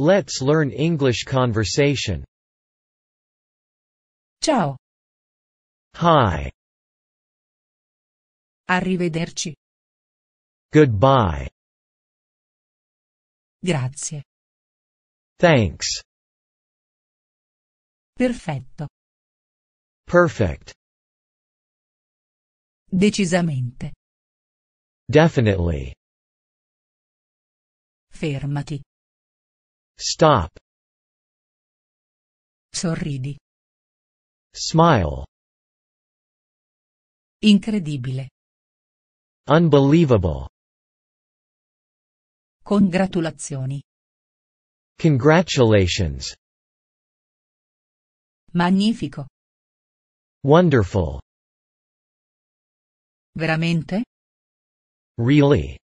Let's learn English conversation. Ciao. Hi. Arrivederci. Goodbye. Grazie. Thanks. Perfetto. Perfect. Decisamente. Definitely. Fermati. Stop. Sorridi. Smile. Incredibile. Unbelievable. Congratulazioni. Congratulations. Magnifico. Wonderful. Veramente? Really?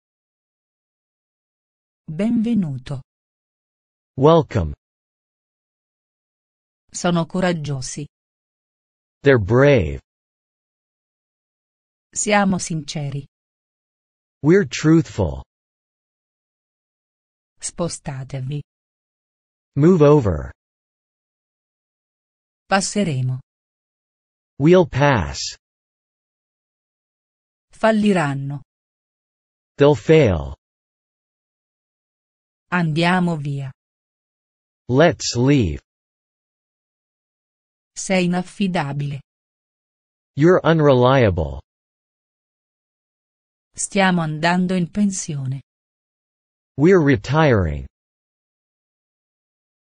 Benvenuto. Welcome. Sono coraggiosi. They're brave. Siamo sinceri. We're truthful. Spostatevi. Move over. Passeremo. We'll pass. Falliranno. They'll fail. Andiamo via. Let's leave. Sei inaffidabile. You're unreliable. Stiamo andando in pensione. We're retiring.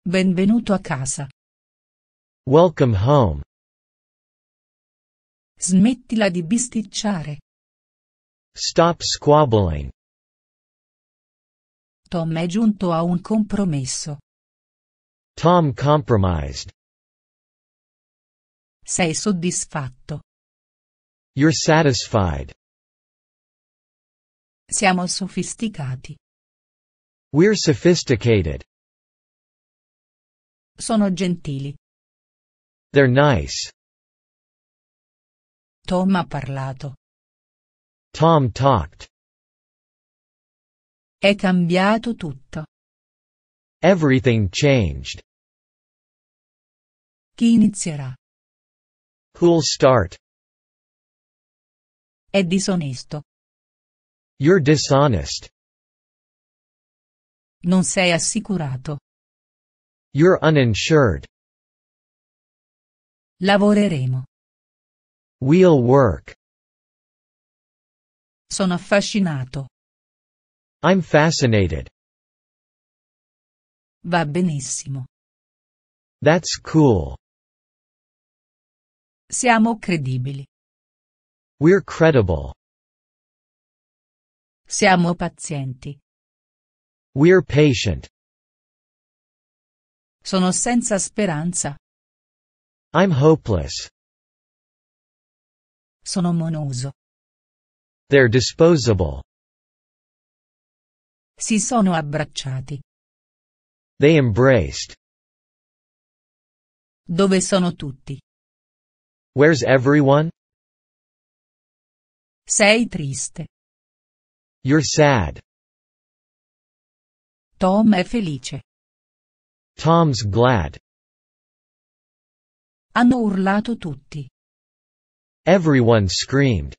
Benvenuto a casa. Welcome home. Smettila di bisticciare. Stop squabbling. Tom è giunto a un compromesso. Tom compromised. Sei soddisfatto. You're satisfied. Siamo sofisticati. We're sophisticated. Sono gentili. They're nice. Tom ha parlato. Tom talked. È cambiato tutto. Everything changed. Chi inizierà? Who'll start? È disonesto. You're dishonest. Non sei assicurato. You're uninsured. Lavoreremo. We'll work. Sono affascinato. I'm fascinated. Va benissimo. That's cool. Siamo credibili. We're credible. Siamo pazienti. We're patient. Sono senza speranza. I'm hopeless. Sono monoso. They're disposable. Si sono abbracciati. They embraced. Dove sono tutti? Where's everyone? Sei triste. You're sad. Tom è felice. Tom's glad. Hanno urlato tutti. Everyone screamed.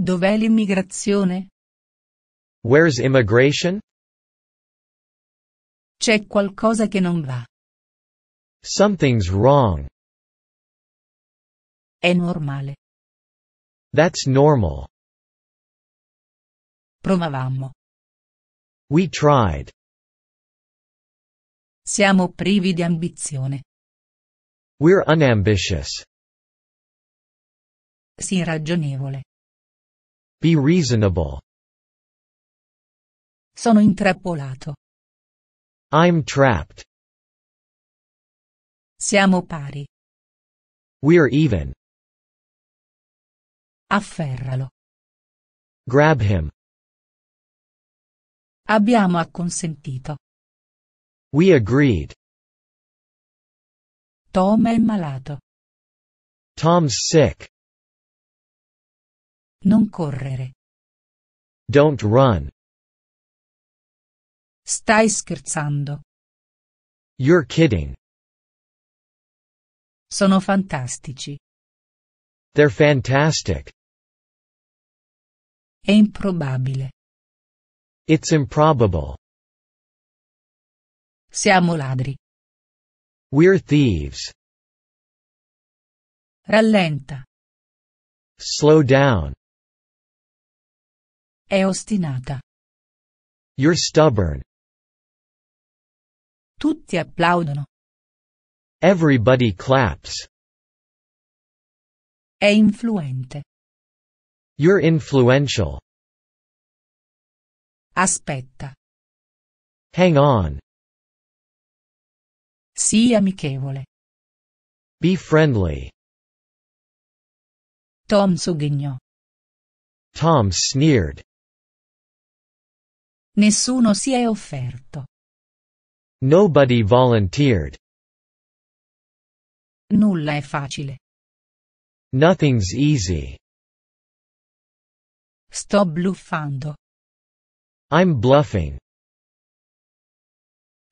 Dov'è l'immigrazione? Where's immigration? C'è qualcosa che non va. Something's wrong. È normale. That's normal. Provavamo. We tried. Siamo privi di ambizione. We're unambitious. Sii ragionevole. Be reasonable. Sono intrappolato. I'm trapped. Siamo pari. We're even. Afferralo. Grab him. Abbiamo acconsentito. We agreed. Tom è malato. Tom's sick. Non correre. Don't run. Stai scherzando. You're kidding. Sono fantastici. They're fantastic. È improbabile. It's improbable. Siamo ladri. We're thieves. Rallenta. Slow down. È ostinata. You're stubborn. Tutti applaudono. Everybody claps. È influente. You're influential. Aspetta. Hang on. Sii amichevole. Be friendly. Tom sogghignò. Tom sneered. Nessuno si è offerto. Nobody volunteered. Nulla è facile. Nothing's easy. Sto bluffando. I'm bluffing.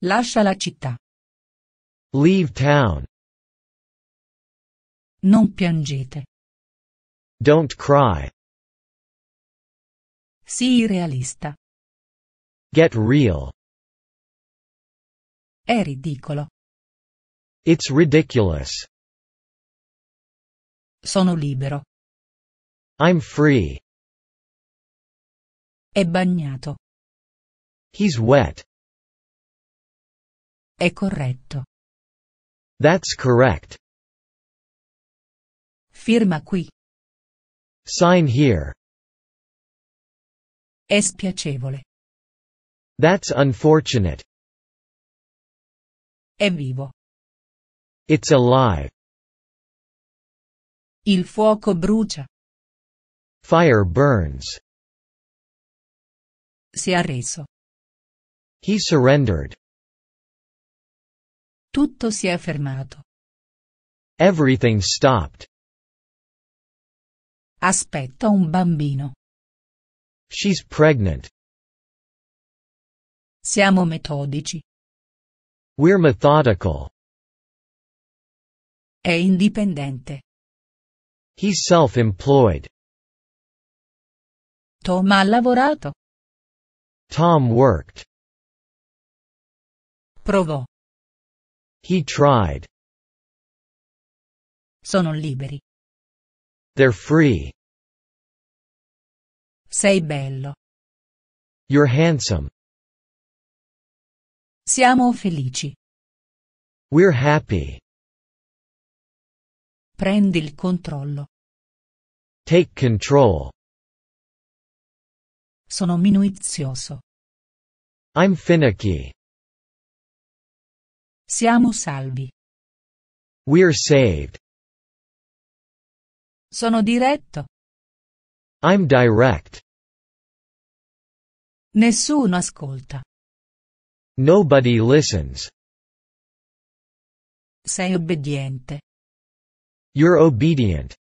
Lascia la città. Leave town. Non piangete. Don't cry. Sii realista. Get real. È ridicolo. It's ridiculous. Sono libero. I'm free. È bagnato. He's wet. È corretto. That's correct. Firma qui. Sign here. È spiacevole. That's unfortunate. È vivo. It's alive. Il fuoco brucia. Fire burns. Si è arreso. He surrendered. Tutto si è fermato. Everything stopped. Aspetta un bambino. She's pregnant. Siamo metodici. We're methodical. È indipendente. He's self-employed. Tom ha lavorato. Tom worked. Provò. He tried. Sono liberi. They're free. Sei bello. You're handsome. Siamo felici. We're happy. Prendi il controllo. Take control. Sono minuzioso. I'm finicky. Siamo salvi. We're saved. Sono diretto. I'm direct. Nessuno ascolta. Nobody listens. Sei obbediente. You're obedient.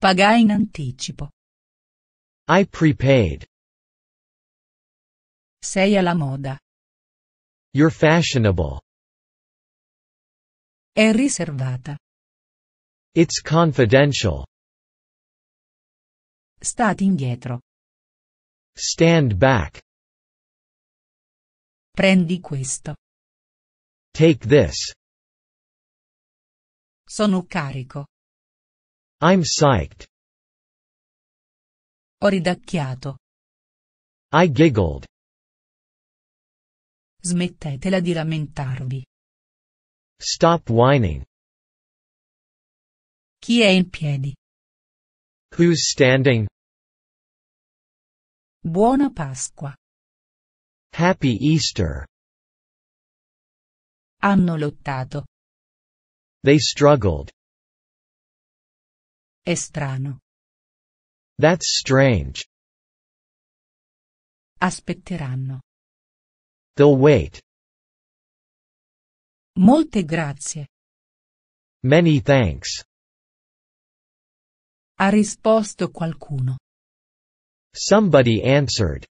Pagai in anticipo. I prepaid. Sei alla moda. You're fashionable. È riservata. It's confidential. Stati indietro. Stand back. Prendi questo. Take this. Sono carico. I'm psyched. Ho ridacchiato. I giggled. Smettetela di lamentarvi. Stop whining. Chi è in piedi? Who's standing? Buona Pasqua. Happy Easter. Hanno lottato. They struggled. È strano. That's strange. Aspetteranno. They'll wait. Molte grazie. Many thanks. Ha risposto qualcuno. Somebody answered.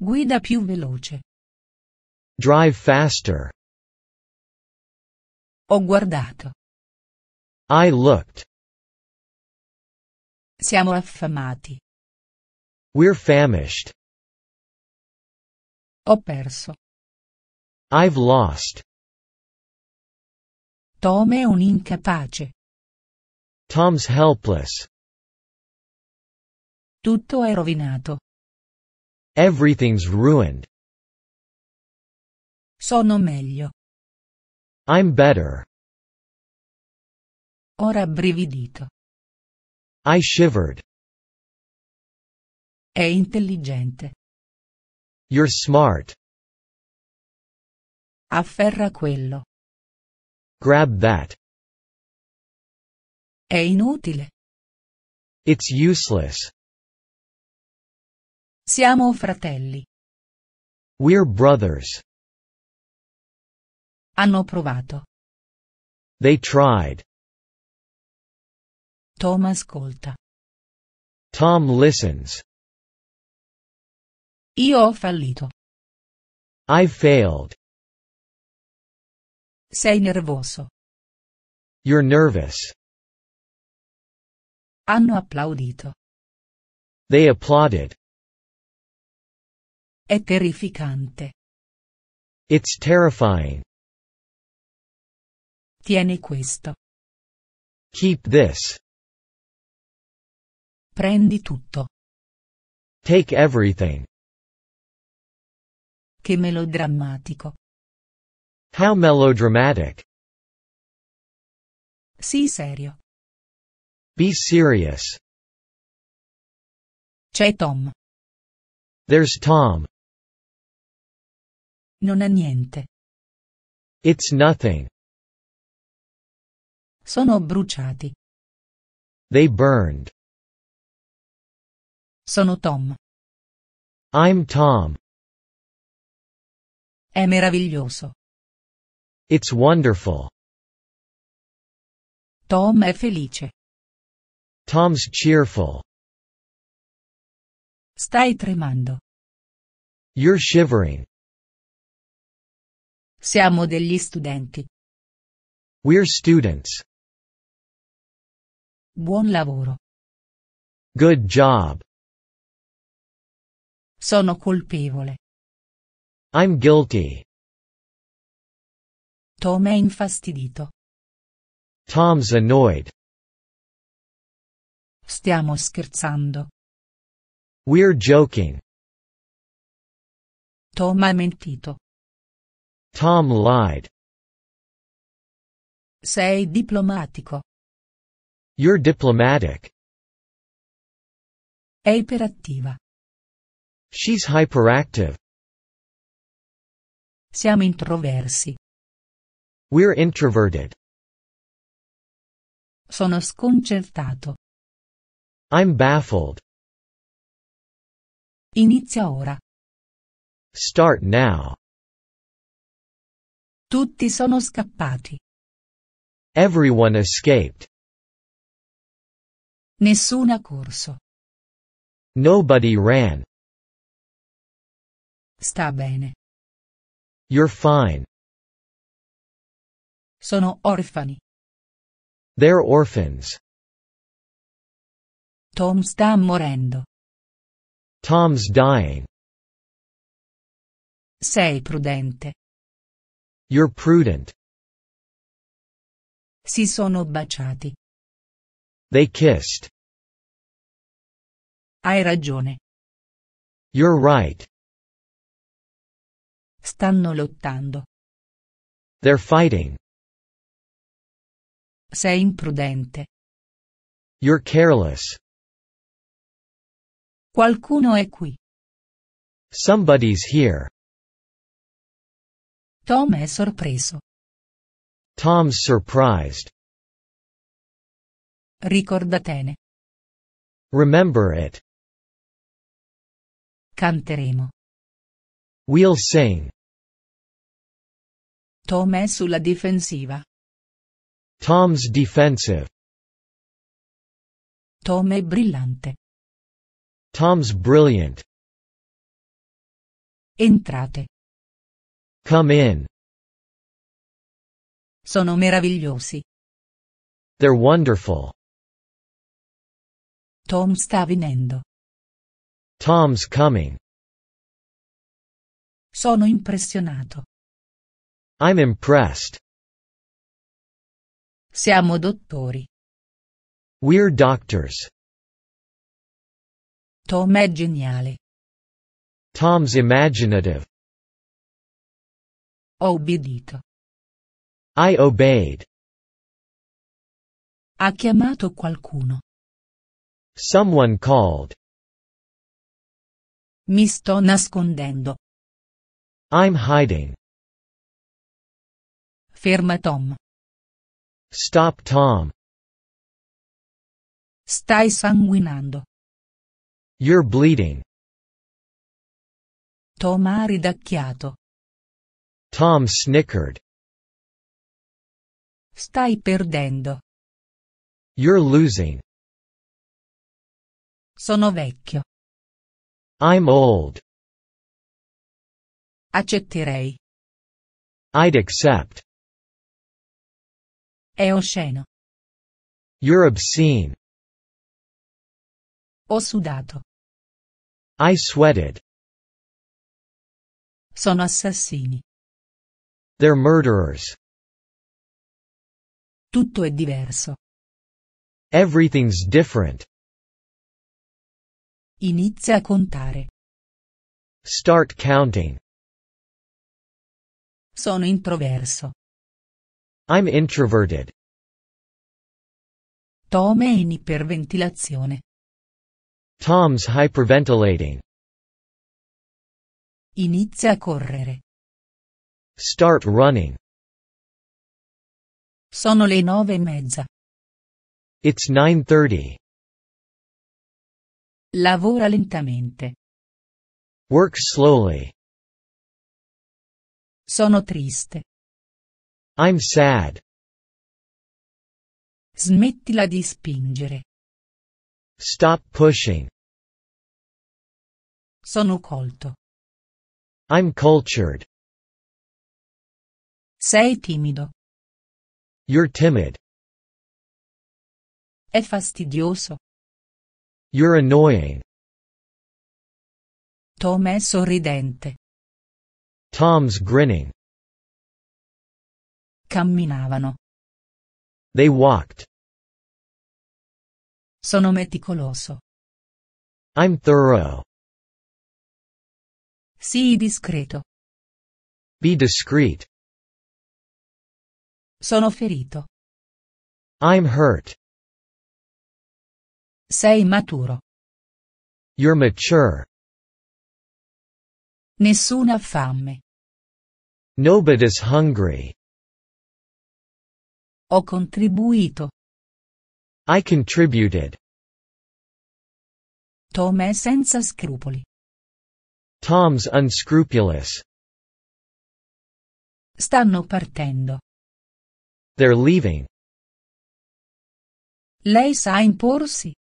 Guida più veloce. Drive faster. Ho guardato. I looked. Siamo affamati. We're famished. Ho perso. I've lost. Tom è un incapace. Tom's helpless. Tutto è rovinato. Everything's ruined. Sono meglio. I'm better. Ora brividito. I shivered. È intelligente. You're smart. Afferra quello. Grab that. È inutile. It's useless. Siamo fratelli. We're brothers. Hanno provato. They tried. Tom ascolta. Tom listens. Io ho fallito. I've failed. Sei nervoso. You're nervous. Hanno applaudito. They applauded. È terrificante. It's terrifying. Tieni questo. Keep this. Prendi tutto. Take everything. Che melodrammatico. How melodramatic. Sii serio. Be serious. C'è Tom. There's Tom. Non ha niente. It's nothing. Sono bruciati. They burned. Sono Tom. I'm Tom. È meraviglioso. It's wonderful. Tom è felice. Tom's cheerful. Stai tremando. You're shivering. Siamo degli studenti. We're students. Buon lavoro. Good job. Sono colpevole. I'm guilty. Tom è infastidito. Tom's annoyed. Stiamo scherzando. We're joking. Tom ha mentito. Tom lied. Sei diplomatico. You're diplomatic. È iperattiva. She's hyperactive. Siamo introversi. We're introverted. Sono sconcertato. I'm baffled. Inizia ora. Start now. Tutti sono scappati. Everyone escaped. corso. Nobody ran. Sta bene. You're fine. Sono orfani. They're orphans. Tom sta morendo. Tom's dying. Sei prudente. You're prudent. Si sono baciati. They kissed. Hai ragione. You're right. Stanno lottando. They're fighting. Sei imprudente. You're careless. Qualcuno è qui. Somebody's here. Tom è sorpreso. Tom's surprised. Ricordatene. Remember it. Canteremo. We'll sing. Tom è sulla difensiva. Tom's defensive. Tom è brillante. Tom's brilliant. Entrate. Come in. Sono meravigliosi. They're wonderful. Tom sta venendo. Tom's coming. Sono impressionato. I'm impressed. Siamo dottori. We're doctors. Tom è geniale. Tom's imaginative. Ho obbedito. I obeyed. Ha chiamato qualcuno. Someone called. Mi sto nascondendo. I'm hiding. Ferma Tom. Stop Tom. Stai sanguinando. You're bleeding. Tom ha ridacchiato. Tom snickered. Stai perdendo. You're losing. Sono vecchio. I'm old. Accetterei. I'd accept. È osceno. You're obscene. Ho sudato. I sweated. Sono assassini. They're murderers. Tutto è diverso. Everything's different. Inizia a contare. Start counting. Sono introverso. I'm introverted. Tom è in iperventilazione. Tom's hyperventilating. Inizia a correre. Start running. Sono le nove e mezza. It's 9.30. Lavora lentamente. Work slowly. Sono triste. I'm sad. Smettila di spingere. Stop pushing. Sono colto. I'm cultured. Sei timido. You're timid. È fastidioso. You're annoying. Tom è sorridente. Tom's grinning. Camminavano. They walked. Sono meticoloso. I'm thorough. Sii discreto. Be discreet. Sono ferito. I'm hurt. Sei maturo. You're mature. Nessuna fame. Nobody's hungry. Ho contribuito. I contributed. Tom è senza scrupoli. Tom's unscrupulous. Stanno partendo. They're leaving. Lei sa imporsi.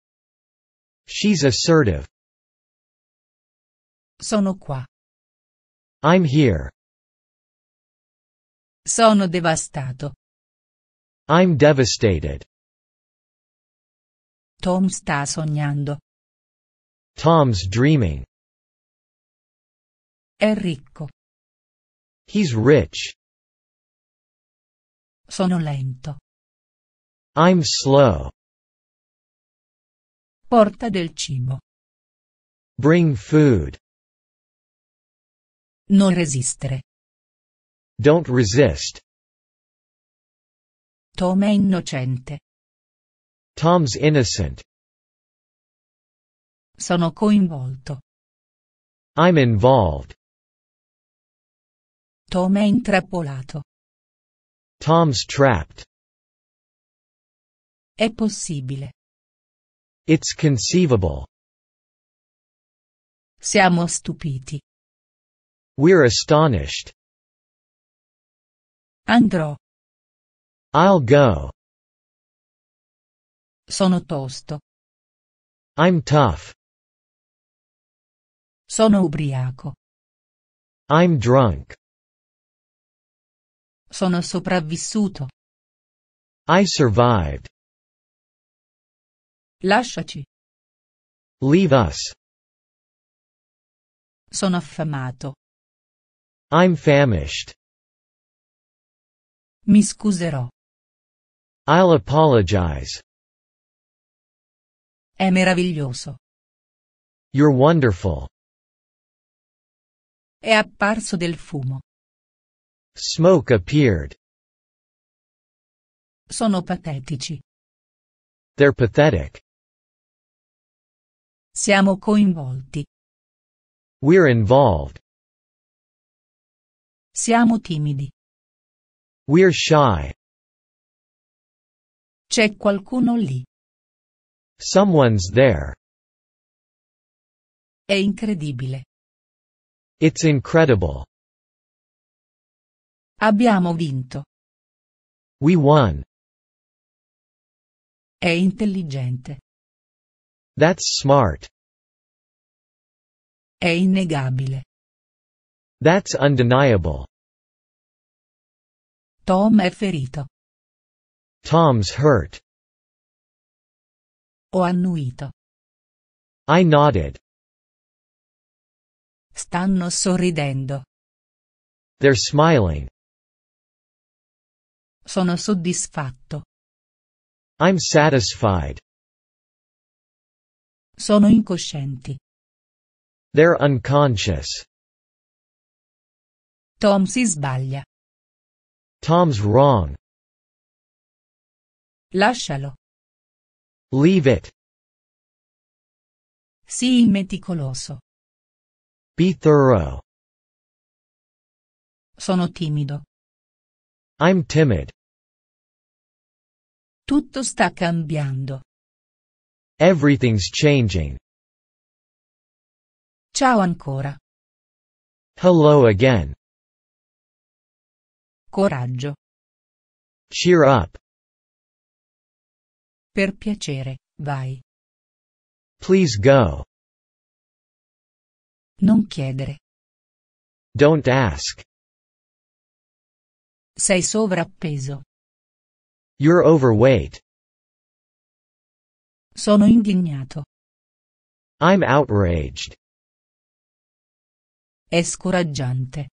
She's assertive. Sono qua. I'm here. Sono devastato. I'm devastated. Tom sta sognando. Tom's dreaming. È ricco. He's rich. Sono lento. I'm slow. Porta del cibo. Bring food. Non resistere. Don't resist. Tom è innocente. Tom's innocent. Sono coinvolto. I'm involved. Tom è intrappolato. Tom's trapped. È possibile. It's conceivable. Siamo stupiti. We're astonished. Andrò. I'll go. Sono tosto. I'm tough. Sono ubriaco. I'm drunk. Sono sopravvissuto. I survived. Lasciaci. Leave us. Sono affamato. I'm famished. Mi scuserò. I'll apologize. È meraviglioso. You're wonderful. È apparso del fumo. Smoke appeared. Sono patetici. They're pathetic. Siamo coinvolti. We're involved. Siamo timidi. We're shy. C'è qualcuno lì. Someone's there. È incredibile. It's incredible. Abbiamo vinto. We won. È intelligente. That's smart. È innegabile. That's undeniable. Tom è ferito. Tom's hurt. Ho annuito. I nodded. Stanno sorridendo. They're smiling. Sono soddisfatto. I'm satisfied. Sono incoscienti. They're unconscious. Tom si sbaglia. Tom's wrong. Lascialo. Leave it. Sii meticoloso. Be thorough. Sono timido. I'm timid. Tutto sta cambiando. Everything's changing. Ciao ancora. Hello again. Coraggio. Cheer up. Per piacere, vai. Please go. Non chiedere. Don't ask. Sei sovrappeso. You're overweight. Sono indignato. I'm outraged. È scoraggiante.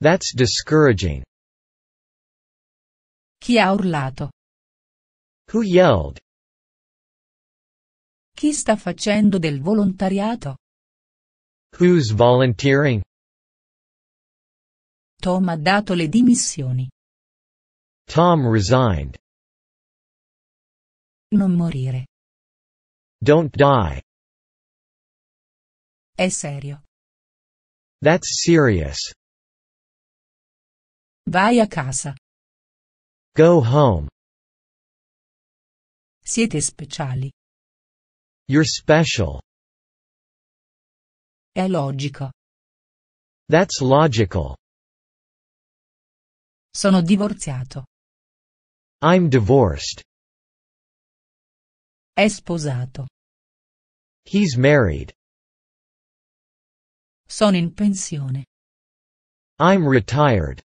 That's discouraging. Chi ha urlato? Who yelled? Chi sta facendo del volontariato? Who's volunteering? Tom ha dato le dimissioni. Tom resigned. Non morire. Don't die. È serio. That's serious. Vai a casa. Go home. Siete speciali. You're special. È logico. That's logical. Sono divorziato. I'm divorced. È sposato. He's married. Sono in pensione. I'm retired.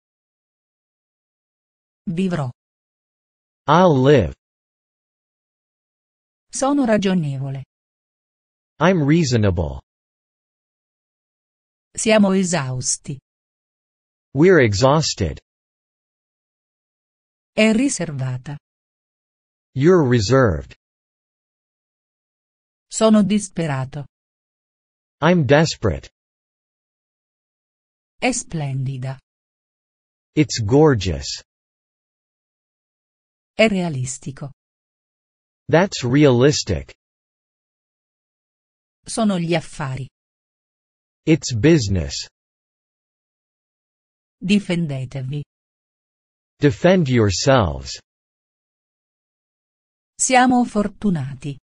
Vivrò. I'll live. Sono ragionevole. I'm reasonable. Siamo esausti. We're exhausted. È riservata. You're reserved. Sono disperato. I'm desperate. È splendida. It's gorgeous. È realistico. That's realistic. Sono gli affari. It's business. Difendetevi. Defend yourselves. Siamo fortunati.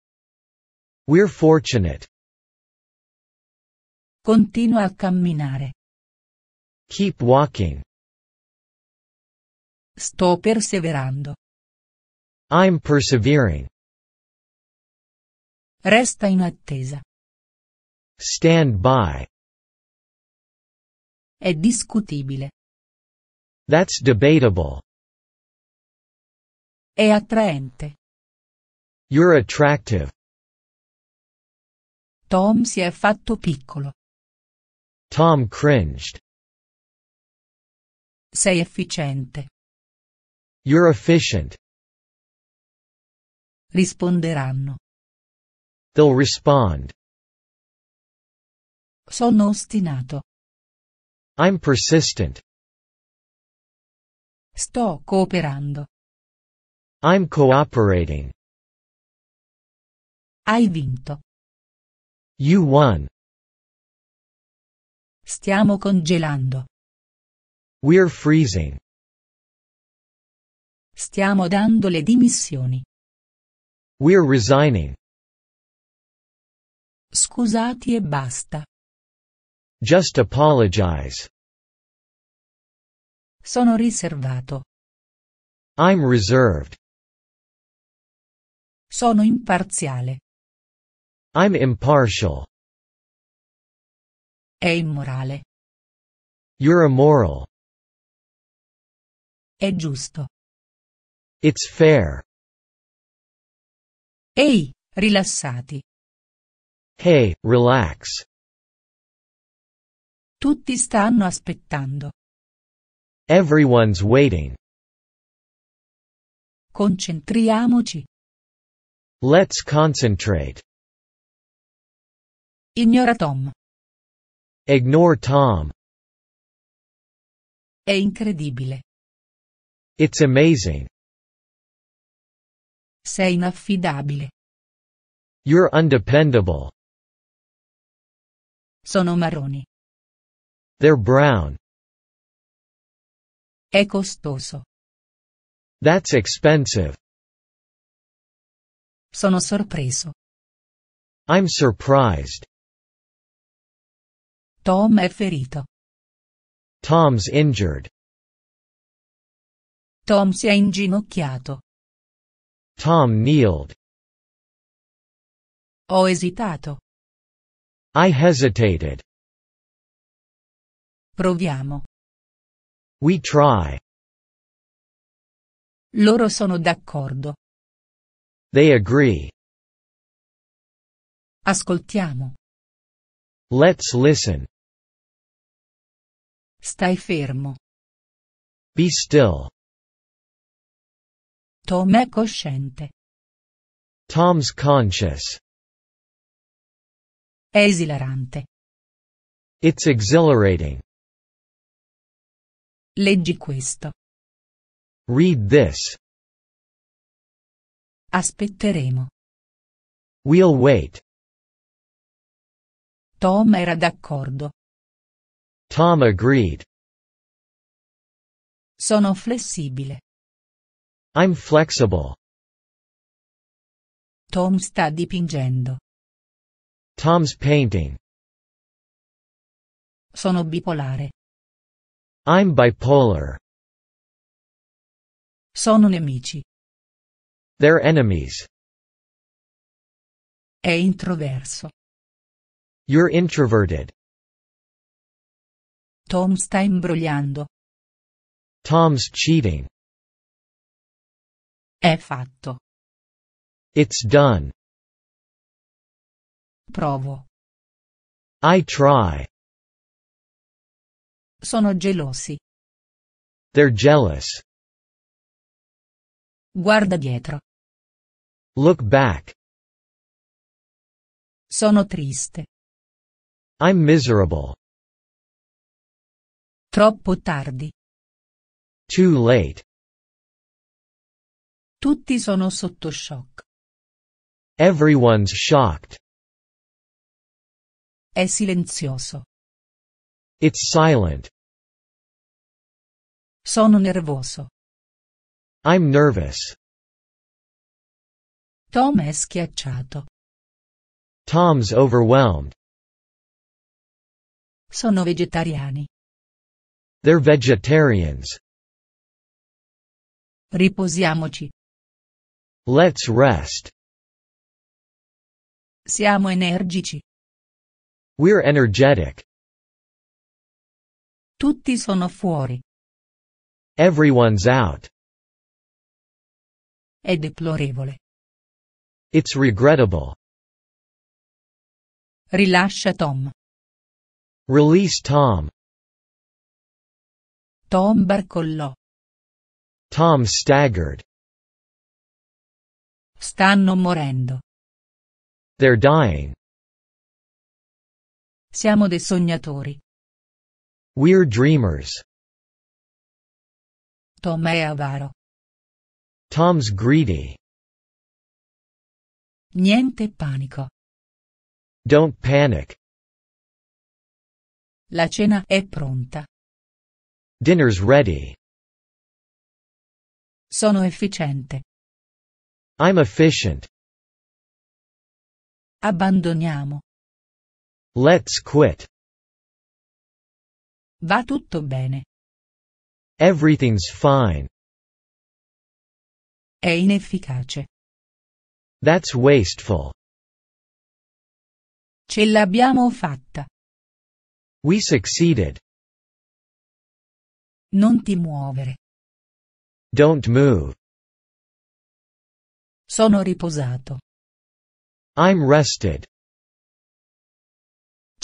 We're fortunate. Continua a camminare. Keep walking. Sto perseverando. I'm persevering. Resta in attesa. Stand by. È discutibile. That's debatable. È attraente. You're attractive. Tom si è fatto piccolo. Tom cringed. Sei efficiente. You're efficient. Risponderanno. They'll respond. Sono ostinato. I'm persistent. Sto cooperando. I'm cooperating. Hai vinto. You won. Stiamo congelando. We're freezing. Stiamo dando le dimissioni. We're resigning. Scusati e basta. Just apologize. Sono riservato. I'm reserved. Sono imparziale. I'm impartial. È immorale. You're immoral. È giusto. It's fair. Ehi, rilassati. Hey, relax. Tutti stanno aspettando. Everyone's waiting. Concentriamoci. Let's concentrate. Ignora Tom. Ignore Tom. È incredibile. It's amazing. Sei inaffidabile. You're undependable. Sono marroni. They're brown. È costoso. That's expensive. Sono sorpreso. I'm surprised. Tom è ferito. Tom's injured. Tom si è inginocchiato. Tom kneeled. Ho esitato. I hesitated. Proviamo. We try. Loro sono d'accordo. They agree. Ascoltiamo. Let's listen. Stai fermo. Be still. Tom è cosciente. Tom's conscious. È esilarante. It's exhilarating. Leggi questo. Read this. Aspetteremo. We'll wait. Tom era d'accordo. Tom agreed. Sono flessibile. I'm flexible. Tom sta dipingendo. Tom's painting. Sono bipolare. I'm bipolar. Sono nemici. They're enemies. È introverso. You're introverted. Tom sta imbrogliando. Tom's cheating. È fatto. It's done. Provo. I try. Sono gelosi. They're jealous. Guarda dietro. Look back. Sono triste. I'm miserable. Troppo tardi. Too late. Tutti sono sotto shock. Everyone's shocked. È silenzioso. It's silent. Sono nervoso. I'm nervous. Tom è schiacciato. Tom's overwhelmed. Sono vegetariani. They're vegetarians. Riposiamoci. Let's rest. Siamo energici. We're energetic. Tutti sono fuori. Everyone's out. È deplorevole. It's regrettable. Rilascia Tom. Release Tom. Tom barcollò. Tom staggered. Stanno morendo. They're dying. Siamo dei sognatori. We're dreamers. Tom è avaro. Tom's greedy. Niente panico. Don't panic. La cena è pronta. Dinner's ready. Sono efficiente. I'm efficient. Abbandoniamo. Let's quit. Va tutto bene. Everything's fine. È inefficace. That's wasteful. Ce l'abbiamo fatta. We succeeded. Non ti muovere. Don't move. Sono riposato. I'm rested.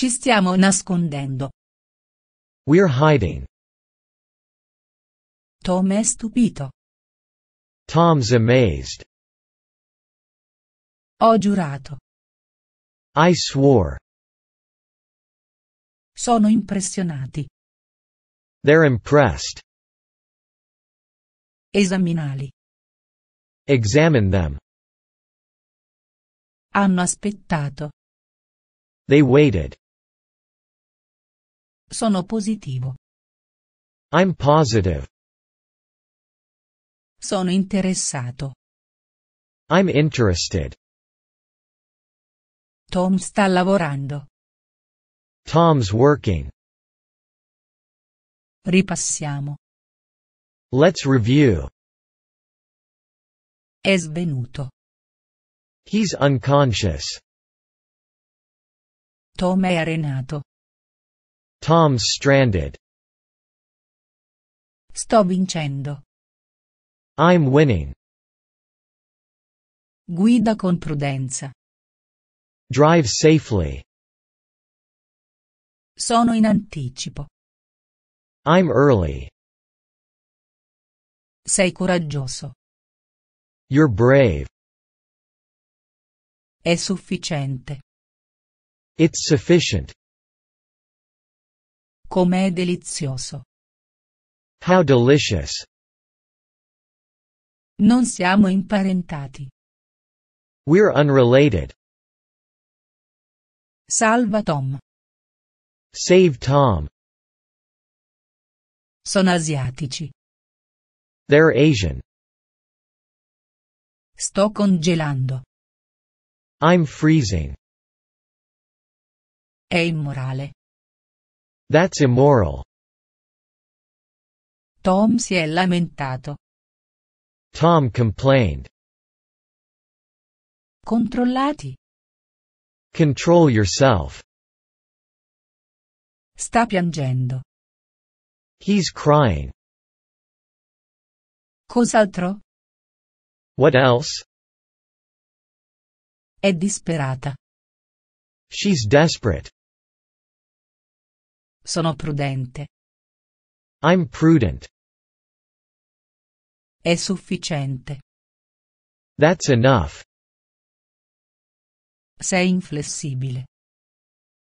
Ci stiamo nascondendo. We're hiding. Tom è stupito. Tom's amazed. Ho giurato. I swore. Sono impressionati. They're impressed. Esaminali. Examine them. Hanno aspettato. They waited. Sono positivo. I'm positive. Sono interessato. I'm interested. Tom sta lavorando. Tom's working. Ripassiamo. Let's review. È svenuto. He's unconscious. Tom è arenato. Tom's stranded. Sto vincendo. I'm winning. Guida con prudenza. Drive safely. Sono in anticipo. I'm early. Sei coraggioso. You're brave. È sufficiente. It's sufficient. Com'è delizioso. How delicious. Non siamo imparentati. We're unrelated. Salva Tom. Save Tom. Sono asiatici. They're Asian. Sto congelando. I'm freezing. È immorale. That's immoral. Tom si è lamentato. Tom complained. Controllati. Control yourself. Sta piangendo. He's crying. Cos'altro? What else? È disperata. She's desperate. Sono prudente. I'm prudent. È sufficiente. That's enough. Sei inflessibile.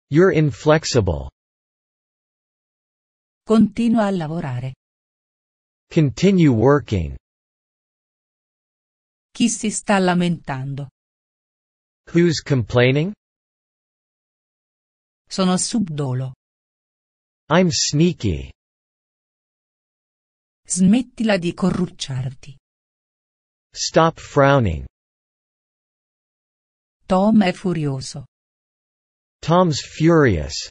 You're inflexible. Continua a lavorare. Continue working. Chi si sta lamentando? Who's complaining? Sono subdolo. I'm sneaky. Smettila di corrucciarti. Stop frowning. Tom è furioso. Tom's furious.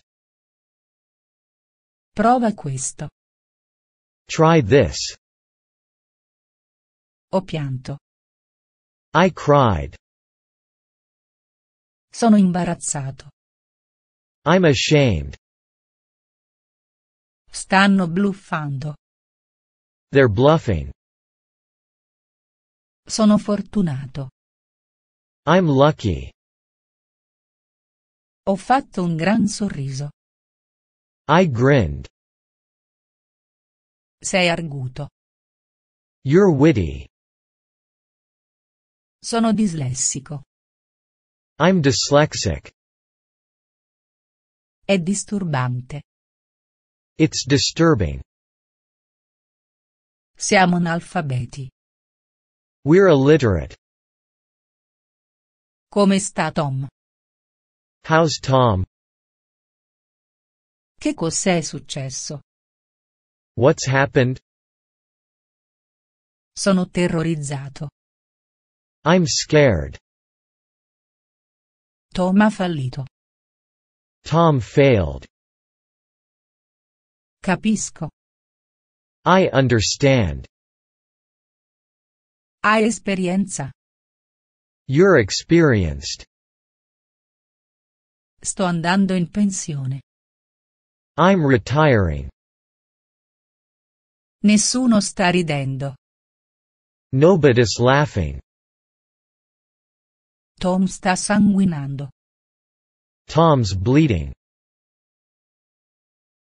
Prova questo. Try this. Ho pianto. I cried. Sono imbarazzato. I'm ashamed. Stanno bluffando. They're bluffing. Sono fortunato. I'm lucky. Ho fatto un gran sorriso. I grinned. Sei arguto. You're witty. Sono dislessico. I'm dyslexic. È disturbante. It's disturbing. Siamo analfabeti. We're illiterate. Come sta Tom? How's Tom? Che cos'è successo? What's happened? Sono terrorizzato. I'm scared. Tom ha fallito. Tom failed. Capisco. I understand. Hai esperienza. You're experienced. Sto andando in pensione. I'm retiring. Nessuno sta ridendo. Nobody's laughing. Tom sta sanguinando. Tom's bleeding.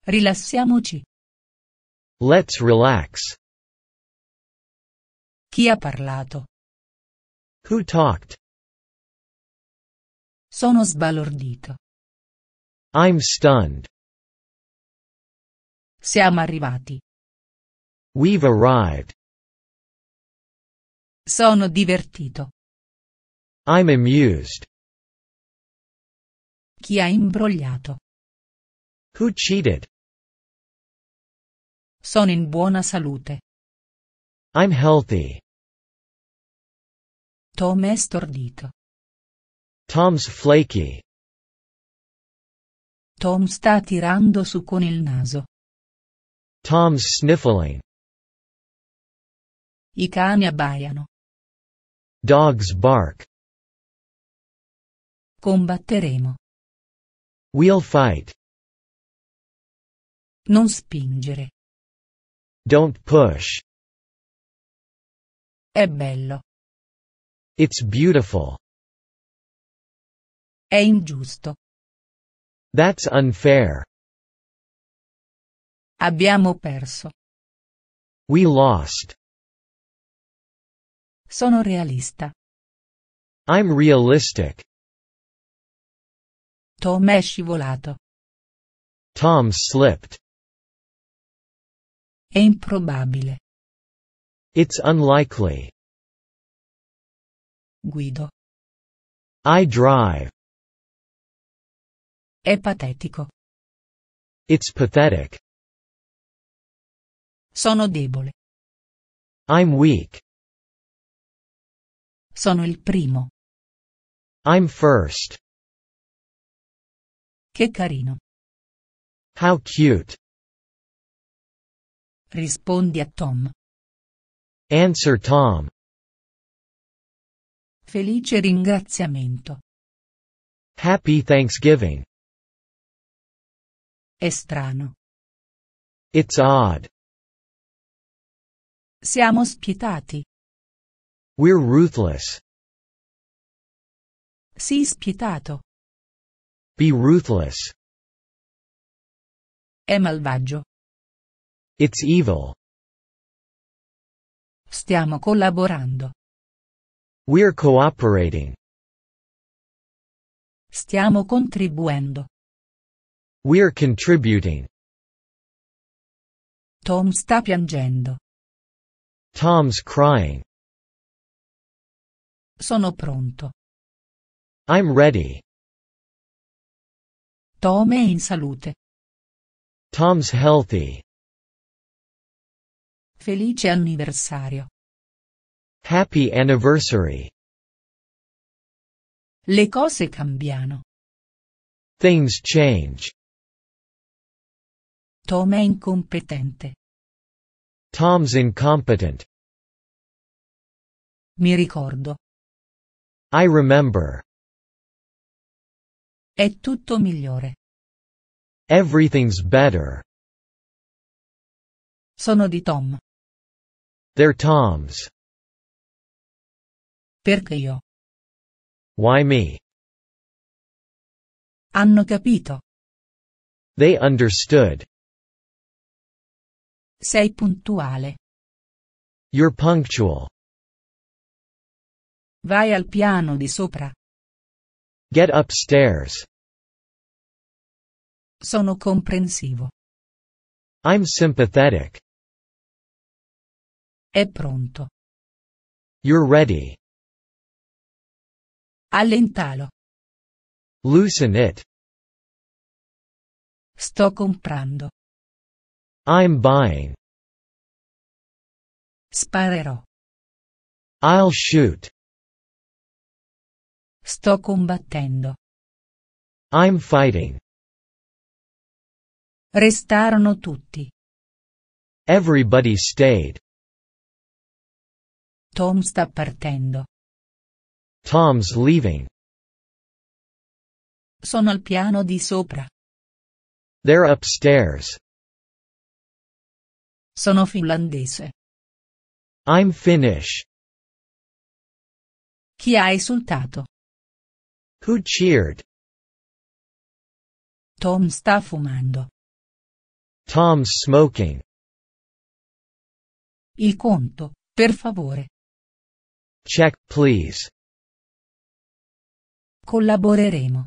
Rilassiamoci. Let's relax. Chi ha parlato? Who talked? Sono sbalordito. I'm stunned. Siamo arrivati. We've arrived. Sono divertito. I'm amused. Chi ha imbrogliato? Who cheated? Sono in buona salute. I'm healthy. Tom è stordito. Tom's flaky. Tom sta tirando su con il naso. Tom's sniffling. I cani abbaiano. Dogs bark. Combatteremo. We'll fight. Non spingere. Don't push. È bello. It's beautiful. È ingiusto. That's unfair. Abbiamo perso. We lost. Sono realista. I'm realistic. Tom è scivolato. Tom slipped. È improbabile. It's unlikely. Guido. I drive. È patetico. It's pathetic. Sono debole. I'm weak. Sono il primo. I'm first. Che carino. How cute. Rispondi a Tom. Answer Tom. Felice ringraziamento. Happy Thanksgiving. È strano. It's odd. Siamo spietati. We're ruthless. Sii spietato. Be ruthless. È malvagio. It's evil. Stiamo collaborando. We're cooperating. Stiamo contribuendo. We're contributing. Tom sta piangendo. Tom's crying. Sono pronto. I'm ready. Tom è in salute. Tom's healthy. Felice anniversario. Happy anniversary. Le cose cambiano. Things change. Tom è incompetente. Tom's incompetent. Mi ricordo. I remember. È tutto migliore. Everything's better. Sono di Tom. They're Toms. Perché io? Why me? Hanno capito. They understood. Sei puntuale. You're punctual. Vai al piano di sopra. Get upstairs. Sono comprensivo. I'm sympathetic. È pronto. You're ready. Allentalo. Loosen it. Sto comprando. I'm buying. Sparerò. I'll shoot. Sto combattendo. I'm fighting. Restarono tutti. Everybody stayed. Tom sta partendo. Tom's leaving. Sono al piano di sopra. They're upstairs. Sono finlandese. I'm Finnish. Chi ha esultato? Who cheered? Tom sta fumando. Tom's smoking. Il conto, per favore. Check, please. Collaboreremo.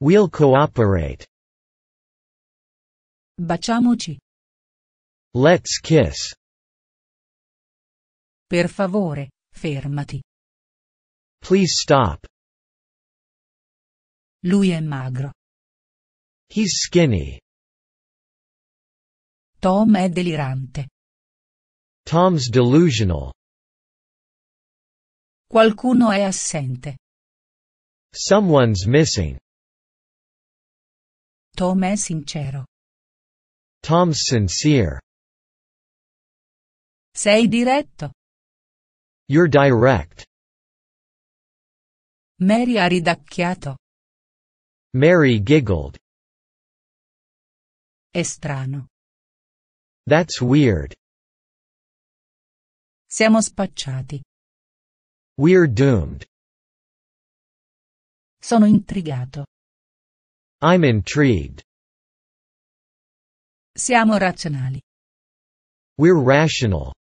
We'll cooperate. Baciamoci. Let's kiss. Per favore, fermati. Please stop. Lui è magro. He's skinny. Tom è delirante. Tom's delusional. Qualcuno è assente. Someone's missing. Tom è sincero. Tom's sincere. Sei diretto. You're direct. Mary ha ridacchiato. Mary giggled. È strano. That's weird. Siamo spacciati. We're doomed. Sono intrigato. I'm intrigued. Siamo razionali. We're rational.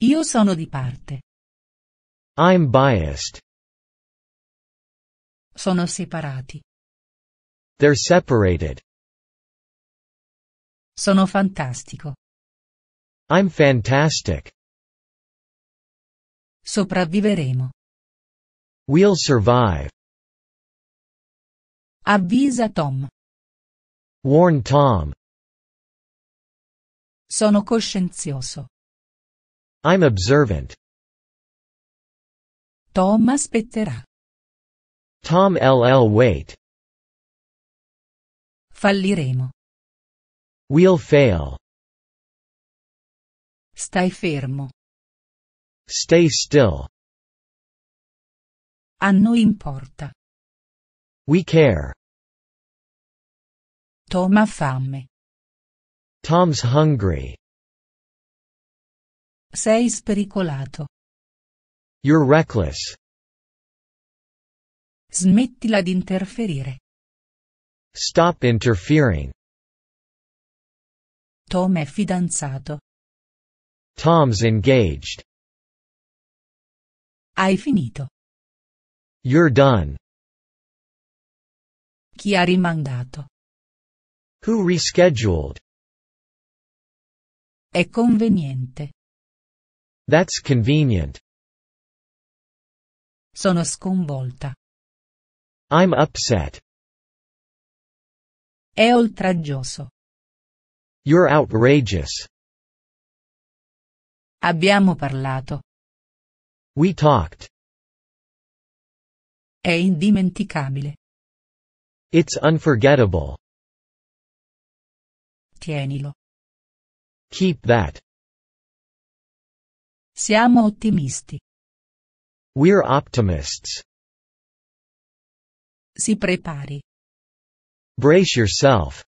Io sono di parte. I'm biased. Sono separati. They're separated. Sono fantastico. I'm fantastic. Sopravviveremo. We'll survive. Avvisa Tom. Warn Tom. Sono coscienzioso. I'm observant. Tom aspetterà. Tom LL wait. Falliremo. We'll fail. Stai fermo. Stay still. A noi importa. We care. Tom ha fame. Tom's hungry. Sei spericolato. You're reckless. Smettila di interferire. Stop interfering. Tom è fidanzato. Tom's engaged. Hai finito. You're done. Chi ha rimandato? Who rescheduled? È conveniente. That's convenient. Sono sconvolta. I'm upset. È oltraggioso. You're outrageous. Abbiamo parlato. We talked. È indimenticabile. It's unforgettable. Tienilo. Keep that. Siamo ottimisti. We're optimists. Si prepari. Brace yourself.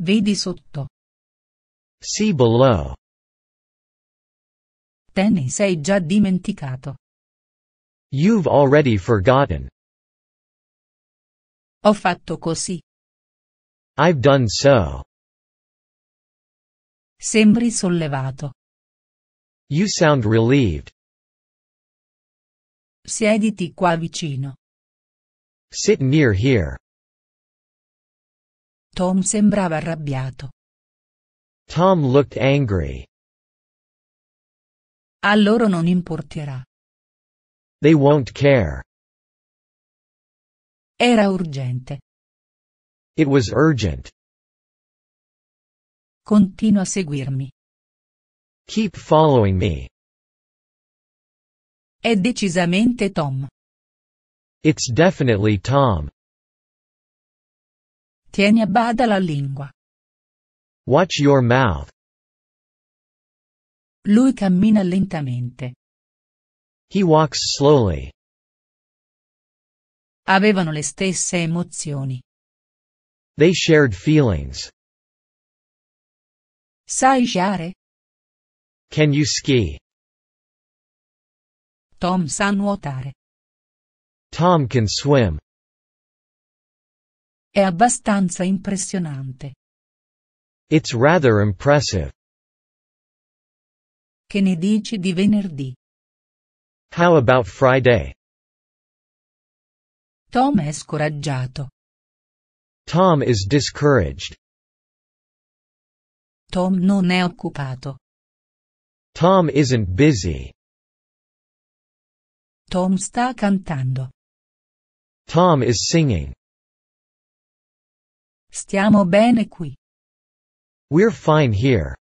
Vedi sotto. See below. Te ne sei già dimenticato. You've already forgotten. Ho fatto così. I've done so. Sembri sollevato. You sound relieved. Siediti qua vicino. Sit near here. Tom sembrava arrabbiato. Tom looked angry. A loro non importerà. They won't care. Era urgente. It was urgent. Continua a seguirmi. Keep following me. È decisamente Tom. It's definitely Tom. Tieni a bada la lingua. Watch your mouth. Lui cammina lentamente. He walks slowly. Avevano le stesse emozioni. They shared feelings. Sai sciare? Can you ski? Tom sa nuotare. Tom can swim. È abbastanza impressionante. It's rather impressive. Che ne dici di venerdì? How about Friday? Tom è scoraggiato. Tom is discouraged. Tom non è occupato. Tom isn't busy. Tom sta cantando. Tom is singing. Stiamo bene qui. We're fine here.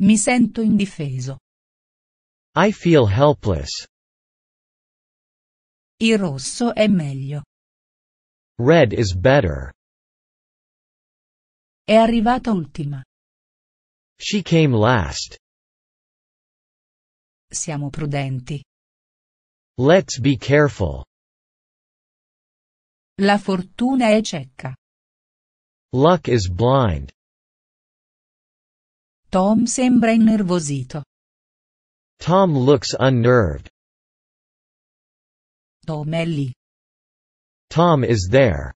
Mi sento indifeso. I feel helpless. Il rosso è meglio. Red is better. È arrivata ultima. She came last. Siamo prudenti. Let's be careful. La fortuna è cieca. Luck is blind. Tom sembra innervosito. Tom looks unnerved. Tom è lì. Tom is there.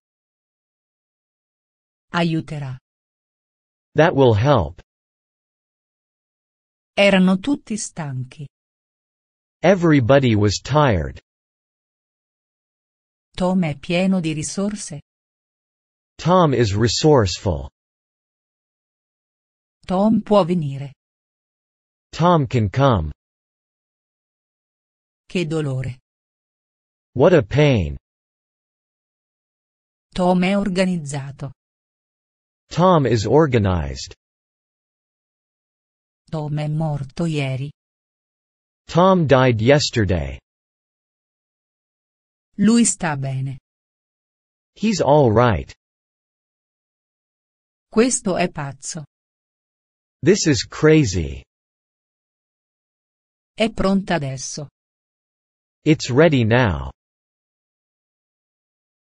Aiuterà. That will help. Erano tutti stanchi. Everybody was tired. Tom è pieno di risorse. Tom is resourceful. Tom può venire. Tom can come. Che dolore. What a pain. Tom è organizzato. Tom is organized. Tom è morto ieri. Tom died yesterday. Lui sta bene. He's all right. Questo è pazzo. This is crazy. È pronta adesso. It's ready now.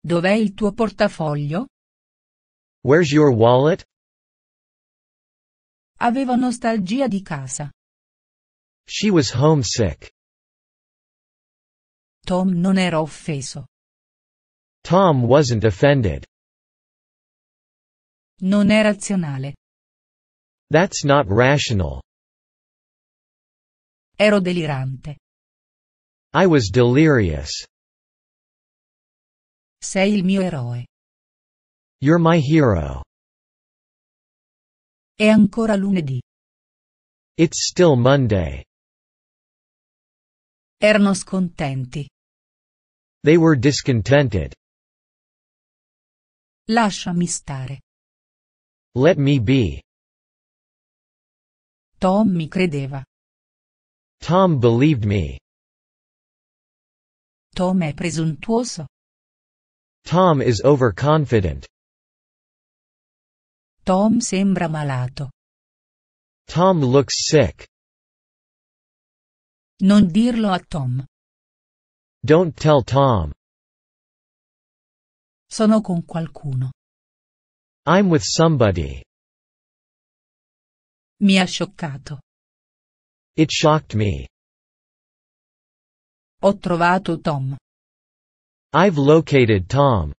Dov'è il tuo portafoglio? Where's your wallet? Aveva nostalgia di casa. She was homesick. Tom non era offeso. Tom wasn't offended. Non è razionale. That's not rational. Ero delirante. I was delirious. Sei il mio eroe. You're my hero. È ancora lunedì. It's still Monday. Erano scontenti. They were discontented. Lasciami stare. Let me be. Tom mi credeva. Tom believed me. Tom è presuntuoso. Tom is overconfident. Tom sembra malato. Tom looks sick. Non dirlo a Tom. Don't tell Tom. Sono con qualcuno. I'm with somebody. Mi ha scioccato. It shocked me. Ho trovato Tom. I've located Tom.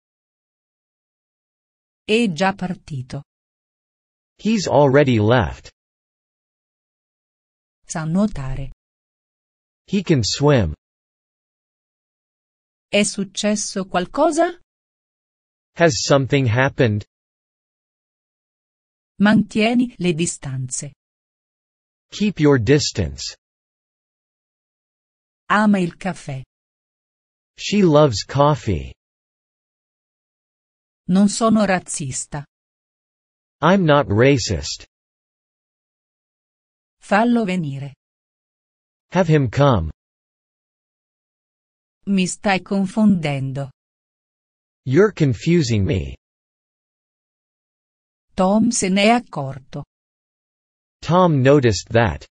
È già partito. He's already left. Sa nuotare. He can swim. È successo qualcosa? Has something happened? Mantieni le distanze. Keep your distance. Ama il caffè. She loves coffee. Non sono razzista. I'm not racist. Fallo venire. Have him come. Mi stai confondendo. You're confusing me. Tom se n'è accorto. Tom noticed that.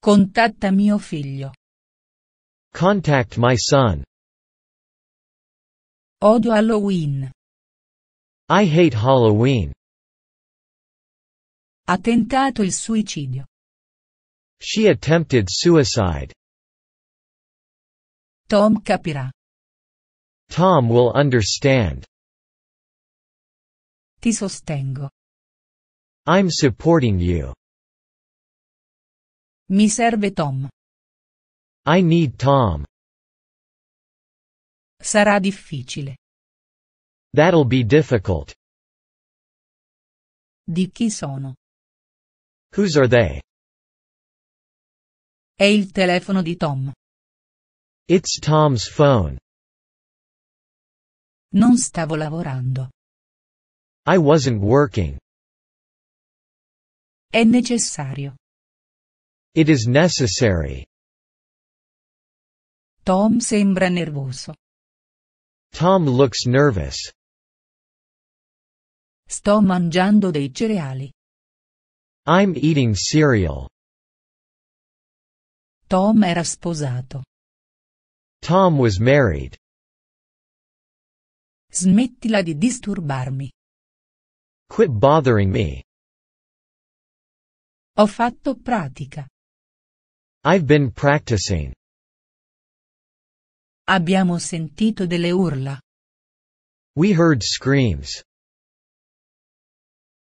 Contatta mio figlio. Contact my son. Odio Halloween. I hate Halloween. Ha tentato il suicidio. She attempted suicide. Tom capirà. Tom will understand. Ti sostengo. I'm supporting you. Mi serve Tom. I need Tom. Sarà difficile. That'll be difficult. Di chi sono? Whose are they? È il telefono di Tom. It's Tom's phone. Non stavo lavorando. I wasn't working. È necessario. It is necessary. Tom sembra nervoso. Tom looks nervous. Sto mangiando dei cereali. I'm eating cereal. Tom era sposato. Tom was married. Smettila di disturbarmi. Quit bothering me. Ho fatto pratica. I've been practicing. Abbiamo sentito delle urla. We heard screams.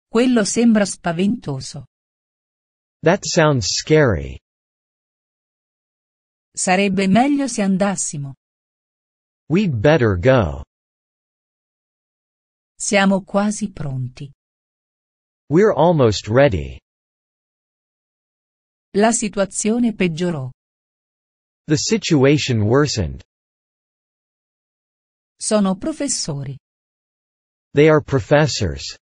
Quello sembra spaventoso. That sounds scary. Sarebbe meglio se andassimo. We'd better go. Siamo quasi pronti. We're almost ready. La situazione peggiorò. The situation worsened. Sono professori. They are professors.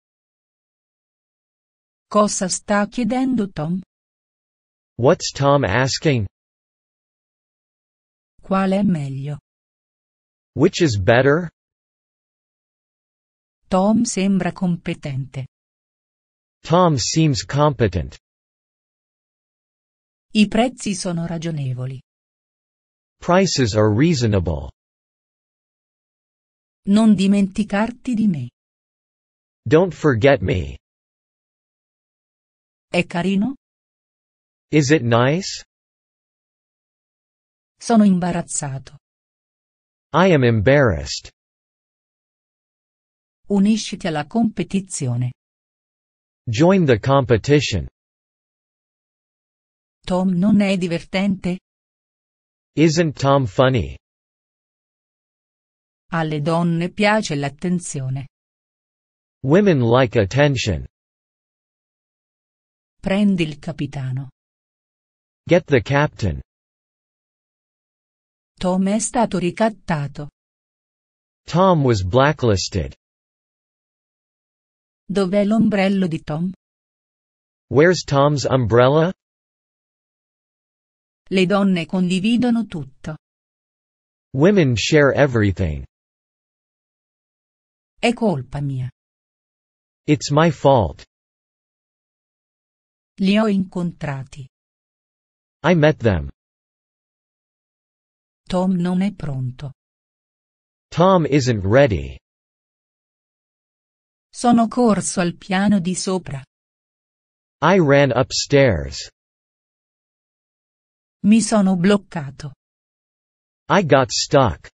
Cosa sta chiedendo Tom? What's Tom asking? Qual è meglio? Which is better? Tom sembra competente. Tom seems competent. I prezzi sono ragionevoli. Prices are reasonable. Non dimenticarti di me. Don't forget me. È carino? Is it nice? Sono imbarazzato. I am embarrassed. Unisciti alla competizione. Join the competition. Tom non è divertente? Isn't Tom funny? Alle donne piace l'attenzione. Women like attention. Prendi il capitano. Get the captain. Tom è stato ricattato. Tom was blacklisted. Dov'è l'ombrello di Tom? Where's Tom's umbrella? Le donne condividono tutto. Women share everything. È colpa mia. It's my fault. Li ho incontrati. I met them. Tom non è pronto. Tom isn't ready. Sono corso al piano di sopra. I ran upstairs. Mi sono bloccato. I got stuck.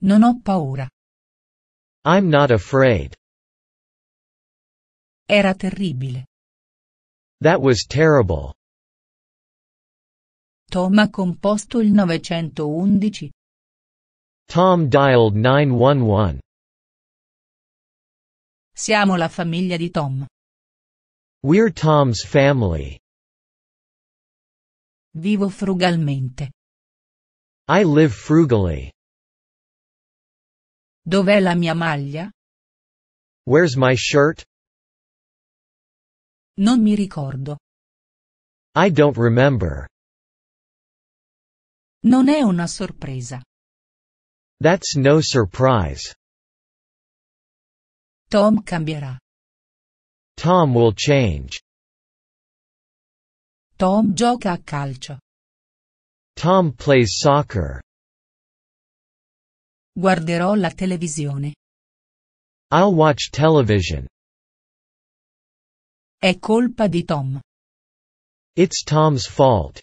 Non ho paura. I'm not afraid. Era terribile. That was terrible. Tom ha composto il 911. Tom dialed 911. Siamo la famiglia di Tom. We're Tom's family. Vivo frugalmente. I live frugally. Dov'è la mia maglia? Where's my shirt? Non mi ricordo. I don't remember. Non è una sorpresa. That's no surprise. Tom cambierà. Tom will change. Tom gioca a calcio. Tom plays soccer. Guarderò la televisione. I'll watch television. È colpa di Tom. It's Tom's fault.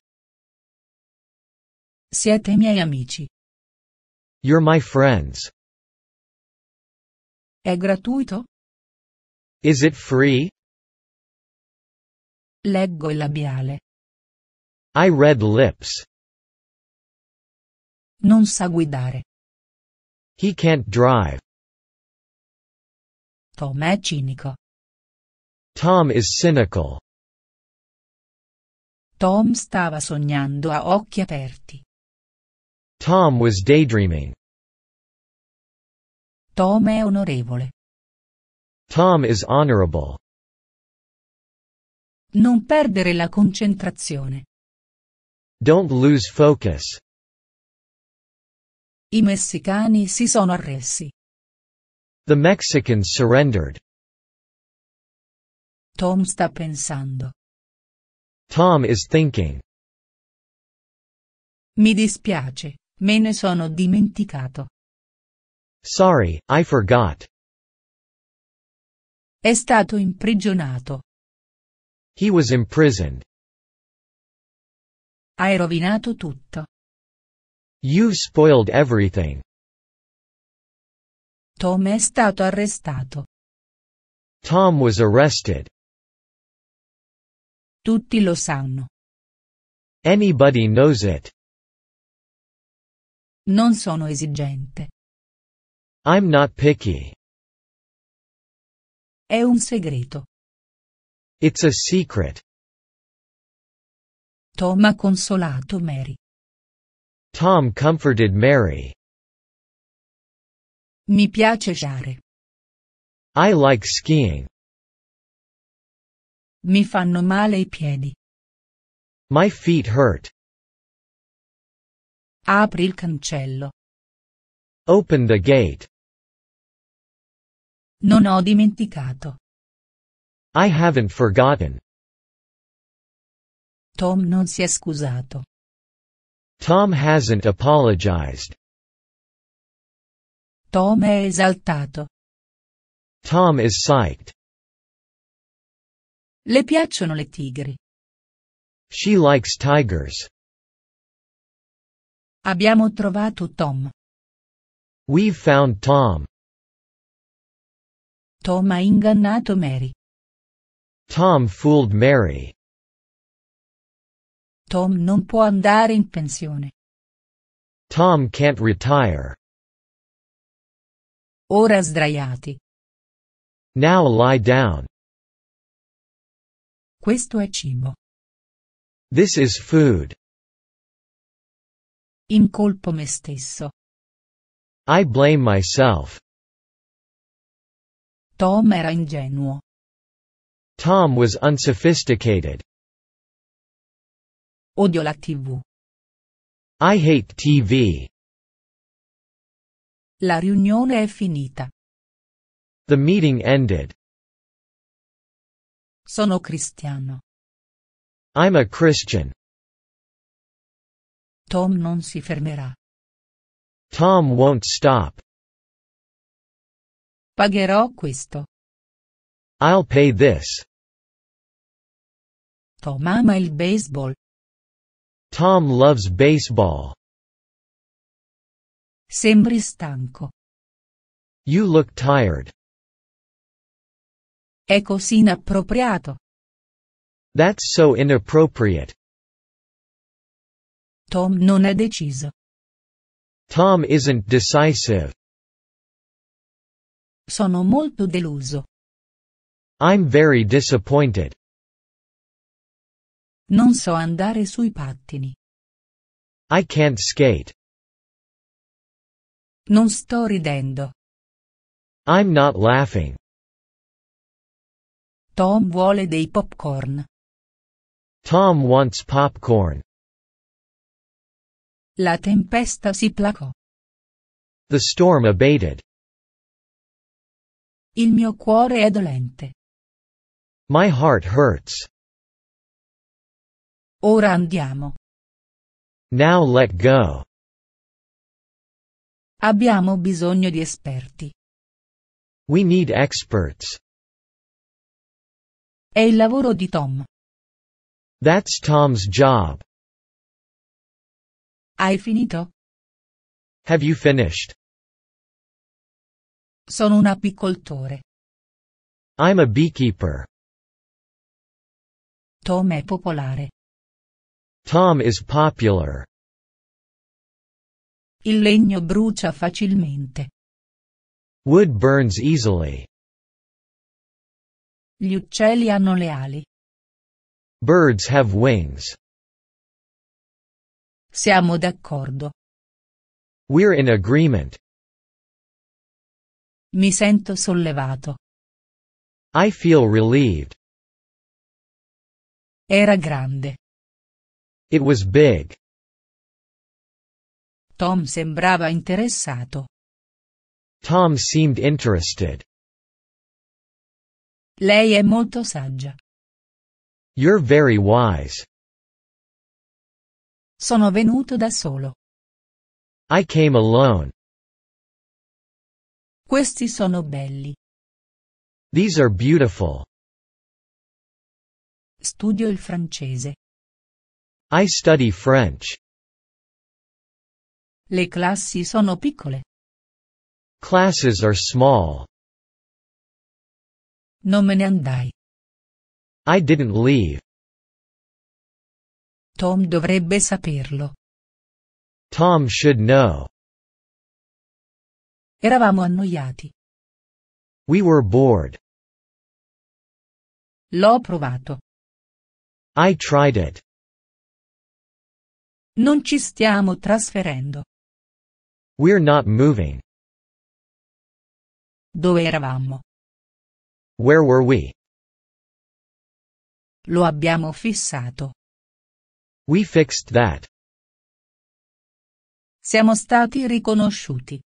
Siete miei amici. You're my friends. È gratuito? Is it free? Leggo il labiale. I read lips. Non sa guidare. He can't drive. Tom è cinico. Tom is cynical. Tom stava sognando a occhi aperti. Tom was daydreaming. Tom è onorevole. Tom is honorable. Non perdere la concentrazione. Don't lose focus. I messicani si sono arresi. The Mexicans surrendered. Tom sta pensando. Tom is thinking. Mi dispiace, me ne sono dimenticato. Sorry, I forgot. È stato imprigionato. He was imprisoned. Hai rovinato tutto. You've spoiled everything. Tom è stato arrestato. Tom was arrested. Tutti lo sanno. Anybody knows it. Non sono esigente. I'm not picky. È un segreto. It's a secret. Tom ha consolato Mary. Tom comforted Mary. Mi piace sciare. I like skiing. Mi fanno male i piedi. My feet hurt. Apri il cancello. Open the gate. Non ho dimenticato. I haven't forgotten. Tom non si è scusato. Tom hasn't apologized. Tom è esaltato. Tom is psyched. Le piacciono le tigri. She likes tigers. Abbiamo trovato Tom. We've found Tom. Tom ha ingannato Mary. Tom fooled Mary. Tom non può andare in pensione. Tom can't retire. Ora sdraiati. Now lie down. Questo è cibo. This is food. Incolpo me stesso. I blame myself. Tom era ingenuo. Tom was unsophisticated. Odio la TV. I hate TV. La riunione è finita. The meeting ended. Sono cristiano. I'm a Christian. Tom non si fermerà. Tom won't stop. Pagherò questo. I'll pay this. Tom ama il baseball. Tom loves baseball. Sembri stanco. You look tired. È così inappropriato. That's so inappropriate. Tom non è deciso. Tom isn't decisive. Sono molto deluso. I'm very disappointed. Non so andare sui pattini. I can't skate. Non sto ridendo. I'm not laughing. Tom vuole dei popcorn. Tom wants popcorn. La tempesta si placò. The storm abated. Il mio cuore è dolente. My heart hurts. Ora andiamo. Now let go. Abbiamo bisogno di esperti. We need experts. È il lavoro di Tom. That's Tom's job. Hai finito? Have you finished? Sono un apicoltore. I'm a beekeeper. Tom è popolare. Tom is popular. Il legno brucia facilmente. Wood burns easily. Gli uccelli hanno le ali. Birds have wings. Siamo d'accordo. We're in agreement. Mi sento sollevato. I feel relieved. Era grande. It was big. Tom sembrava interessato. Tom seemed interested. Lei è molto saggia. You're very wise. Sono venuto da solo. I came alone. Questi sono belli. These are beautiful. Studio il francese. I study French. Le classi sono piccole. Classes are small. Non me ne andai. I didn't leave. Tom dovrebbe saperlo. Tom should know. Eravamo annoiati. We were bored. L'ho provato. I tried it. Non ci stiamo trasferendo. We're not moving. Dove eravamo? Where were we? Lo abbiamo fissato. We fixed that. Siamo stati riconosciuti.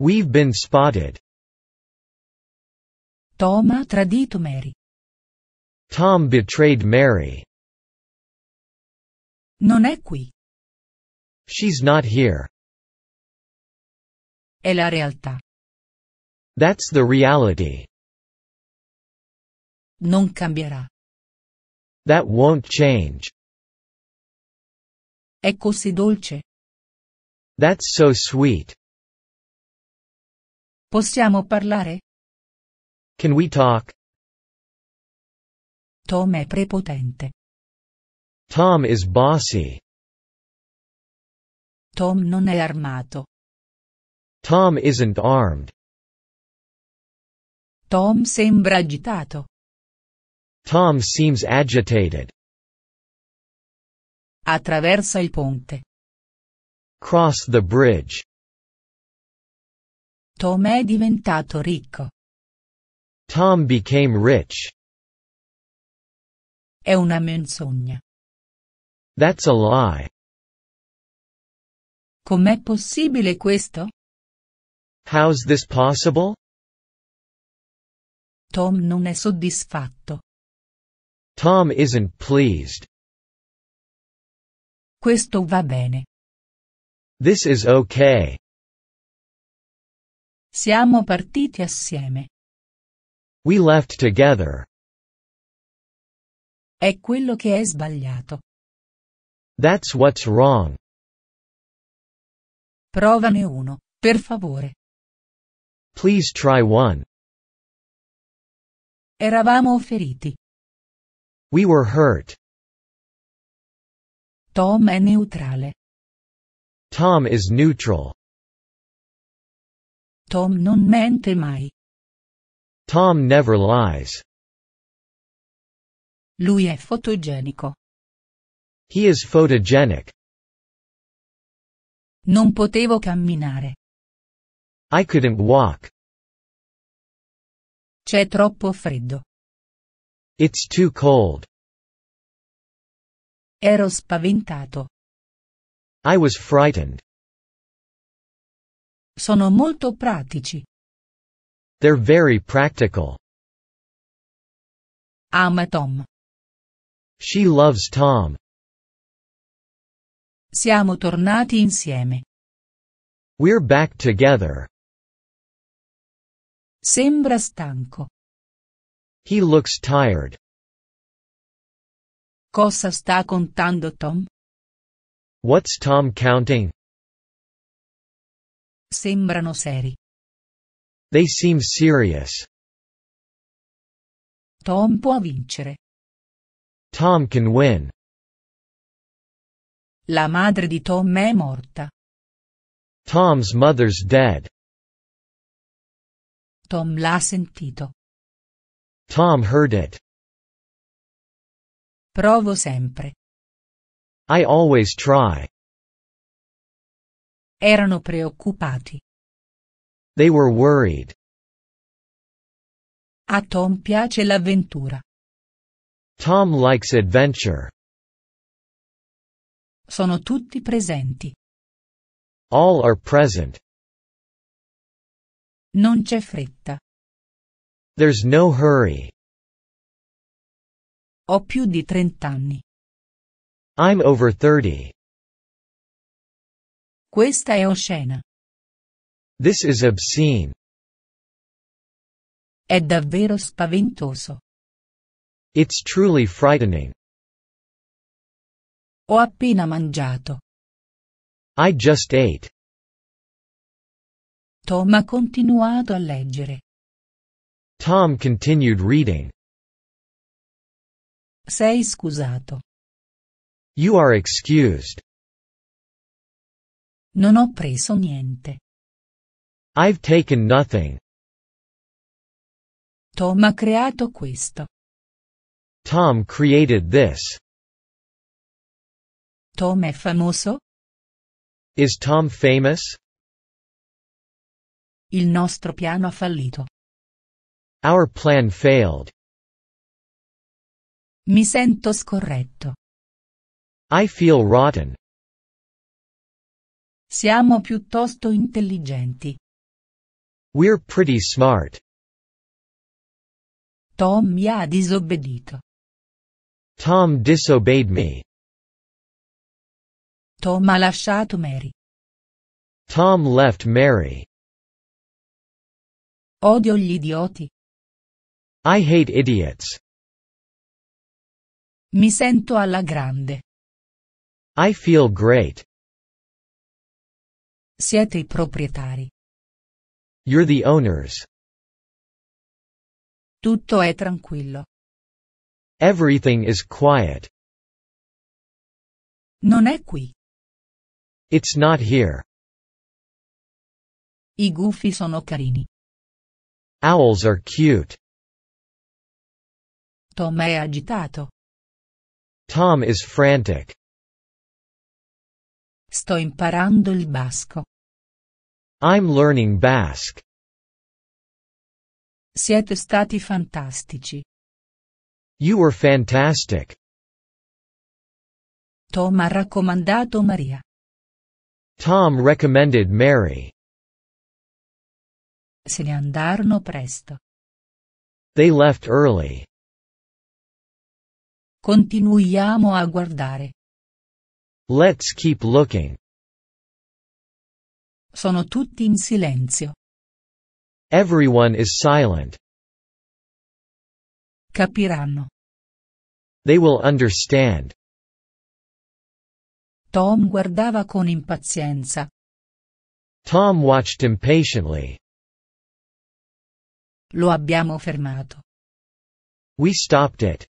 We've been spotted. Tom ha tradito Mary. Tom betrayed Mary. Non è qui. She's not here. È la realtà. That's the reality. Non cambierà. That won't change. È così dolce. That's so sweet. Possiamo parlare? Can we talk? Tom è prepotente. Tom is bossy. Tom non è armato. Tom isn't armed. Tom sembra agitato. Tom seems agitated. Attraversa il ponte. Cross the bridge. Tom è diventato ricco. Tom became rich. È una menzogna. That's a lie. Com'è possibile questo? How's this possible? Tom non è soddisfatto. Tom isn't pleased. Questo va bene. This is okay. Siamo partiti assieme. We left together. È quello che è sbagliato. That's what's wrong. Provane uno, per favore. Please try one. Eravamo feriti. We were hurt. Tom è neutrale. Tom is neutral. Tom non mente mai. Tom never lies. Lui è fotogenico. He is photogenic. Non potevo camminare. I couldn't walk. C'è troppo freddo. It's too cold. Ero spaventato. I was frightened. Sono molto pratici. They're very practical. Ama Tom. She loves Tom. Siamo tornati insieme. We're back together. Sembra stanco. He looks tired. Cosa sta contando Tom? What's Tom counting? Sembrano seri. They seem serious. Tom può vincere. Tom can win. La madre di Tom è morta. Tom's mother's dead. Tom l'ha sentito. Tom heard it. Provo sempre. I always try. Erano preoccupati. They were worried. A Tom piace l'avventura. Tom likes adventure. Sono tutti presenti. All are present. Non c'è fretta. There's no hurry. Ho più di 30 anni. I'm over 30. Questa è oscena. This is obscene. È davvero spaventoso. It's truly frightening. Ho appena mangiato. I just ate. Tom ha continuato a leggere. Tom continued reading. Sei scusato. You are excused. Non ho preso niente. I've taken nothing. Tom ha creato questo. Tom created this. Tom è famoso? Is Tom famous? Il nostro piano ha fallito. Our plan failed. Mi sento scorretto. I feel rotten. Siamo piuttosto intelligenti. We're pretty smart. Tom mi ha disobbedito. Tom disobeyed me. Tom ha lasciato Mary. Tom left Mary. Odio gli idioti. I hate idiots. Mi sento alla grande. I feel great. Siete i proprietari. You're the owners. Tutto è tranquillo. Everything is quiet. Non è qui. It's not here. I gufi sono carini. Owls are cute. Tom è agitato. Tom is frantic. Sto imparando il basco. I'm learning Basque. Siete stati fantastici. You were fantastic. Tom ha raccomandato Maria. Tom recommended Mary. Se ne andarono presto. They left early. Continuiamo a guardare. Let's keep looking. Sono tutti in silenzio. Everyone is silent. Capiranno. They will understand. Tom guardava con impazienza. Tom watched impatiently. Lo abbiamo fermato. We stopped it.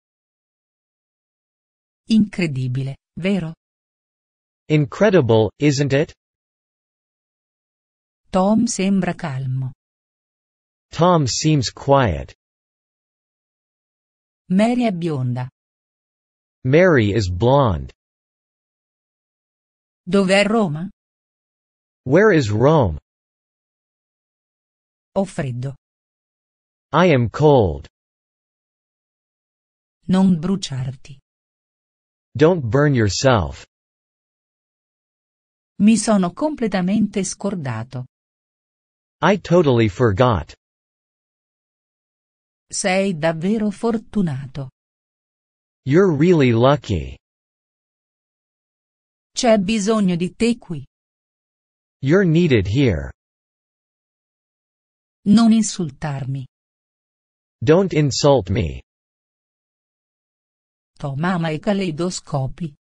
Incredibile, vero? Incredible, isn't it? Tom sembra calmo. Tom seems quiet. Mary è bionda. Mary is blonde. Dov'è Roma? Where is Rome? Ho freddo. I am cold. Non bruciarti. Don't burn yourself. Mi sono completamente scordato. I totally forgot. Sei davvero fortunato. You're really lucky. C'è bisogno di te qui. You're needed here. Non insultarmi. Don't insult me. Tom ama i caleidoscopi.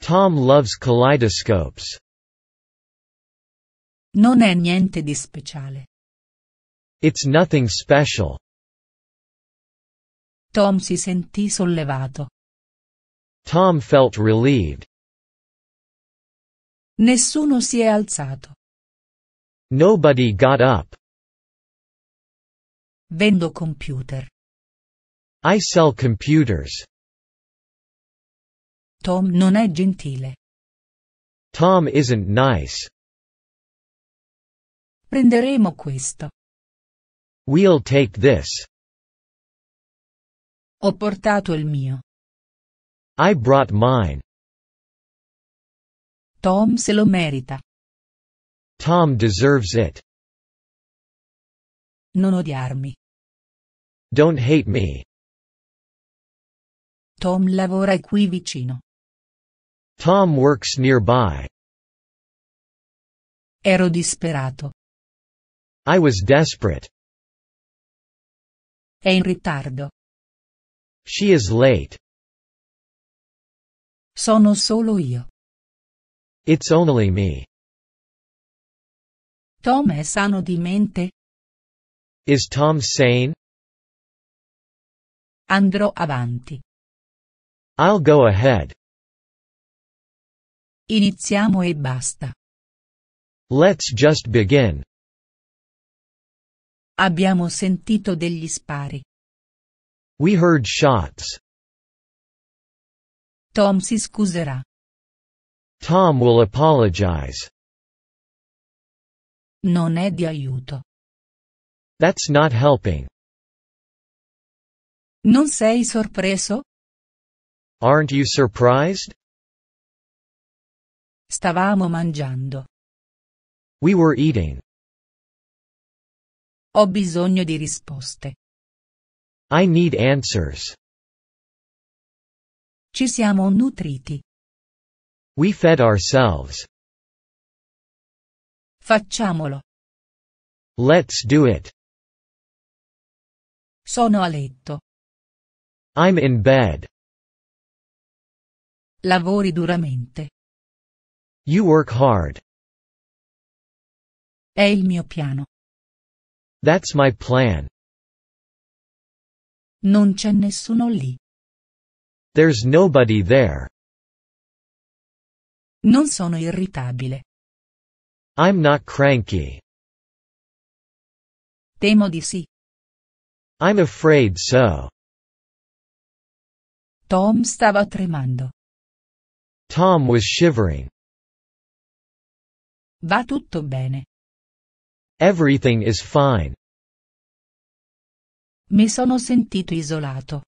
Tom loves kaleidoscopes. Non è niente di speciale. It's nothing special. Tom si sentì sollevato. Tom felt relieved. Nessuno si è alzato. Nobody got up. Vendo computer. I sell computers. Tom non è gentile. Tom isn't nice. Prenderemo questo. We'll take this. Ho portato il mio. I brought mine. Tom se lo merita. Tom deserves it. Non odiarmi. Don't hate me. Tom lavora qui vicino. Tom works nearby. Ero disperato. I was desperate. È in ritardo. She is late. Sono solo io. It's only me. Tom è sano di mente? Is Tom sane? Andrò avanti. I'll go ahead. Iniziamo e basta. Let's just begin. Abbiamo sentito degli spari. We heard shots. Tom si scuserà. Tom will apologize. Non è di aiuto. That's not helping. Non sei sorpreso? Aren't you surprised? Stavamo mangiando. We were eating. Ho bisogno di risposte. I need answers. Ci siamo nutriti. We fed ourselves. Facciamolo. Let's do it. Sono a letto. I'm in bed. Lavori duramente. You work hard. È il mio piano. That's my plan. Non c'è nessuno lì. There's nobody there. Non sono irritabile. I'm not cranky. Temo di sì. I'm afraid so. Tom stava tremando. Tom was shivering. Va tutto bene. Everything is fine. Mi sono sentito isolato.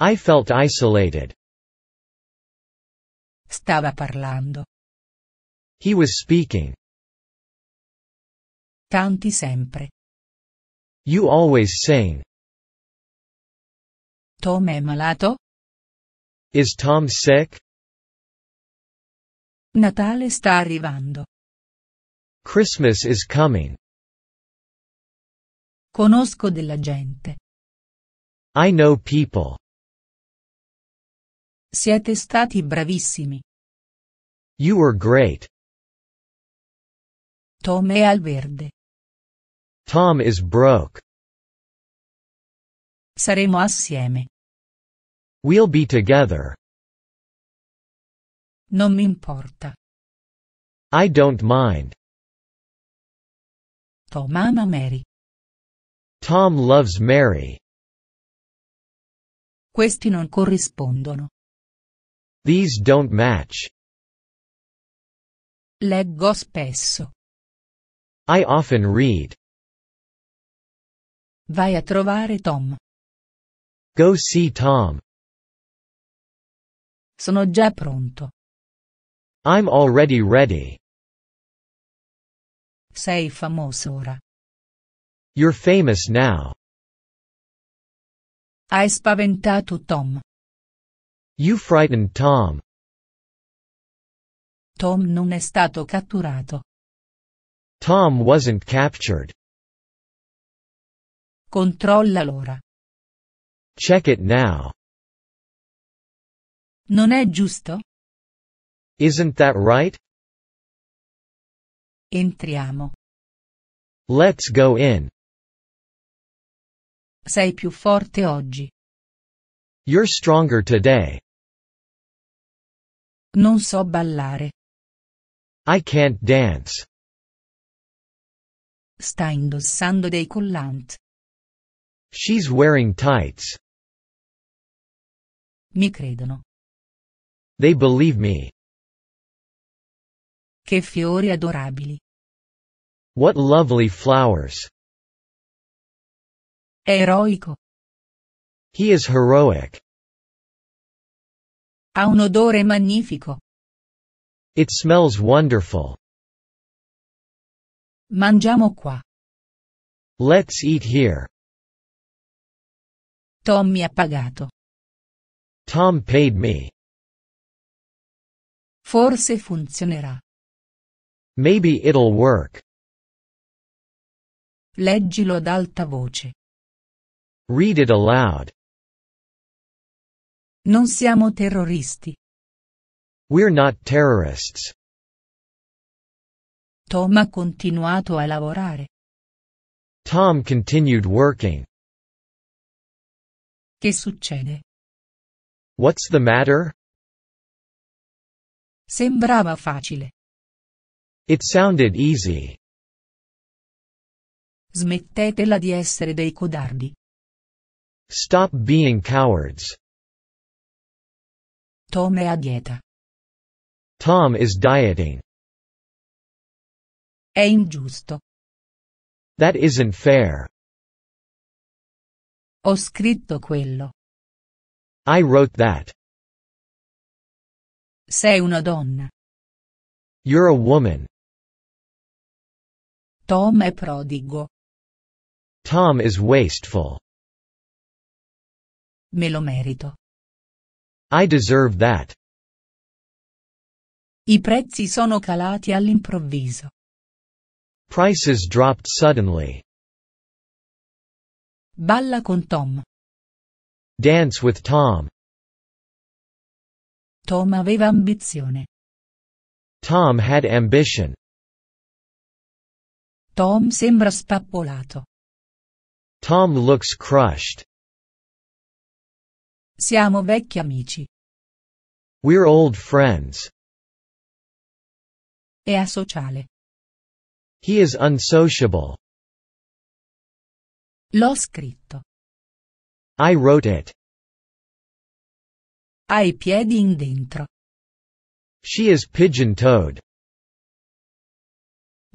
I felt isolated. Stava parlando. He was speaking. Canti sempre. You always sing. Tom è malato? Is Tom sick? Natale sta arrivando. Christmas is coming. Conosco della gente. I know people. Siete stati bravissimi. You were great. Tom è al verde. Tom is broke. Saremo assieme. We'll be together. Non mi importa. I don't mind. Tom ama Mary. Tom loves Mary. Questi non corrispondono. These don't match. Leggo spesso. I often read. Vai a trovare Tom. Go see Tom. Sono già pronto. I'm already ready. Sei famoso ora. You're famous now. Hai spaventato Tom. You frightened Tom. Tom non è stato catturato. Tom wasn't captured. Controlla l'ora. Check it now. Non è giusto? Isn't that right? Entriamo. Let's go in. Sei più forte oggi. You're stronger today. Non so ballare. I can't dance. Sta indossando dei collant. She's wearing tights. Mi credono. They believe me. Che fiori adorabili. What lovely flowers. È eroico. He is heroic. Ha un odore magnifico. It smells wonderful. Mangiamo qua. Let's eat here. Tom mi ha pagato. Tom paid me. Forse funzionerà. Maybe it'll work. Leggilo ad alta voce. Read it aloud. Non siamo terroristi. We're not terrorists. Tom ha continuato a lavorare. Tom continued working. Che succede? What's the matter? Sembrava facile. It sounded easy. Smettetela di essere dei codardi. Stop being cowards. Tom è a dieta. Tom is dieting. È ingiusto. That isn't fair. Ho scritto quello. I wrote that. Sei una donna. You're a woman. Tom è prodigo. Tom is wasteful. Me lo merito. I deserve that. I prezzi sono calati all'improvviso. Prices dropped suddenly. Balla con Tom. Dance with Tom. Tom aveva ambizione. Tom had ambition. Tom sembra spappolato. Tom looks crushed. Siamo vecchi amici. We're old friends. È asociale. He is unsociable. L'ho scritto. I wrote it. Ha i piedi in dentro. She is pigeon-toed.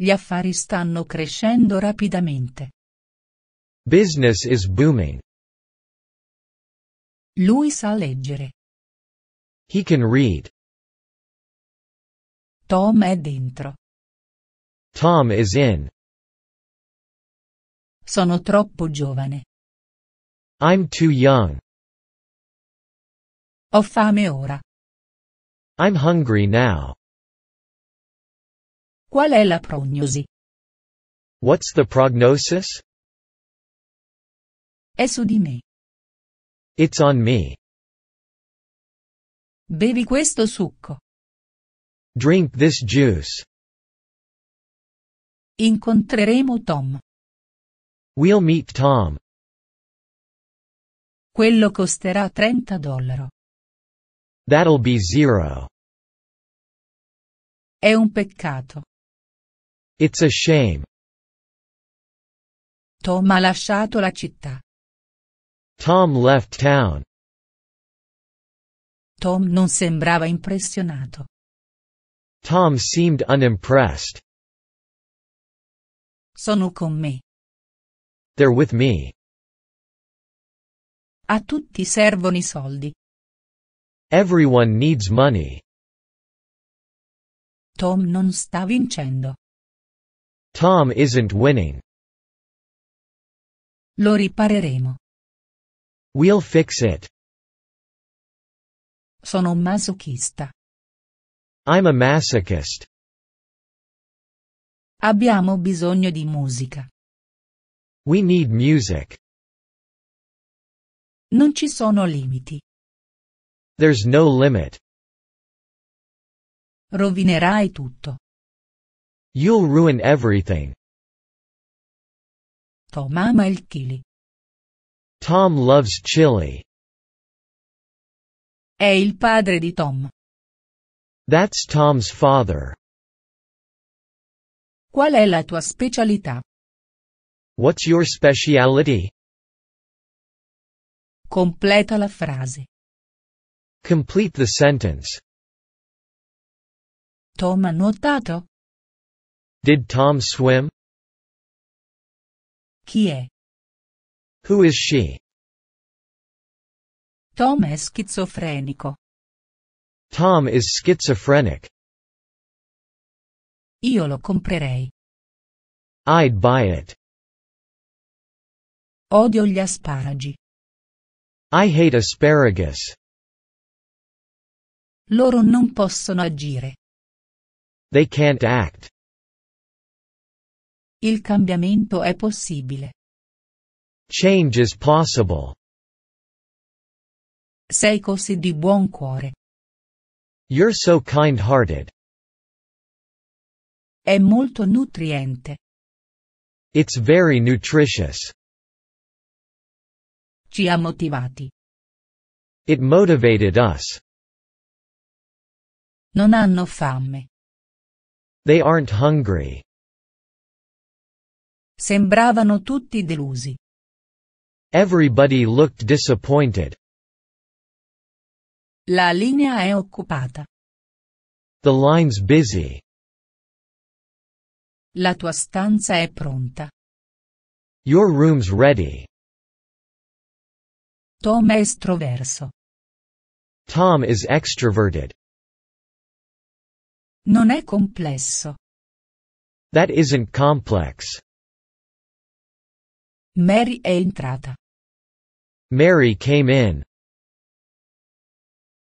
Gli affari stanno crescendo rapidamente. Business is booming. Lui sa leggere. He can read. Tom è dentro. Tom is in. Sono troppo giovane. I'm too young. Ho fame ora. I'm hungry now. Qual è la prognosi? What's the prognosis? È su di me. It's on me. Bevi questo succo. Drink this juice. Incontreremo Tom. We'll meet Tom. Quello costerà 30 dollari. That'll be zero. È un peccato. It's a shame. Tom ha lasciato la città. Tom left town. Tom non sembrava impressionato. Tom seemed unimpressed. Sono con me. They're with me. A tutti servono i soldi. Everyone needs money. Tom non sta vincendo. Tom isn't winning. Lo ripareremo. We'll fix it. Sono un masochista. I'm a masochist. Abbiamo bisogno di musica. We need music. Non ci sono limiti. There's no limit. Rovinerai tutto. You'll ruin everything. Tom ama chili. Tom loves chili. È il padre di Tom. That's Tom's father. Qual è la tua specialità? What's your speciality? Completa la frase. Complete the sentence. Tom ha nuotato? Did Tom swim? Chi è? Who is she? Tom è schizofrenico. Tom is schizophrenic. Io lo comprerei. I'd buy it. Odio gli asparagi. I hate asparagus. Loro non possono agire. They can't act. Il cambiamento è possibile. Change is possible. Sei così di buon cuore. You're so kind-hearted. È molto nutriente. It's very nutritious. Ci ha motivati. It motivated us. Non hanno fame. They aren't hungry. Sembravano tutti delusi. Everybody looked disappointed. La linea è occupata. The line's busy. La tua stanza è pronta. Your room's ready. Tom è estroverso. Tom is extroverted. Non è complesso. That isn't complex. Mary è entrata. Mary came in.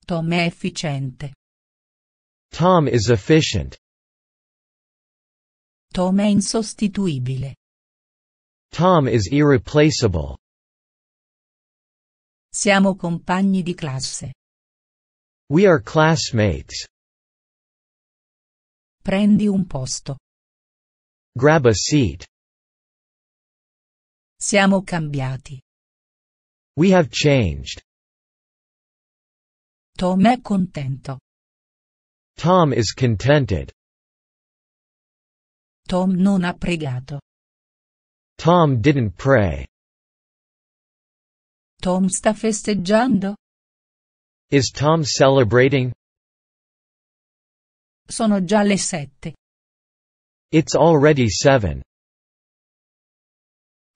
Tom è efficiente. Tom is efficient. Tom è insostituibile. Tom is irreplaceable. Siamo compagni di classe. We are classmates. Prendi un posto. Grab a seat. Siamo cambiati. We have changed. Tom è contento. Tom is contented. Tom non ha pregato. Tom didn't pray. Tom sta festeggiando. Is Tom celebrating? Sono già le sette. It's already seven.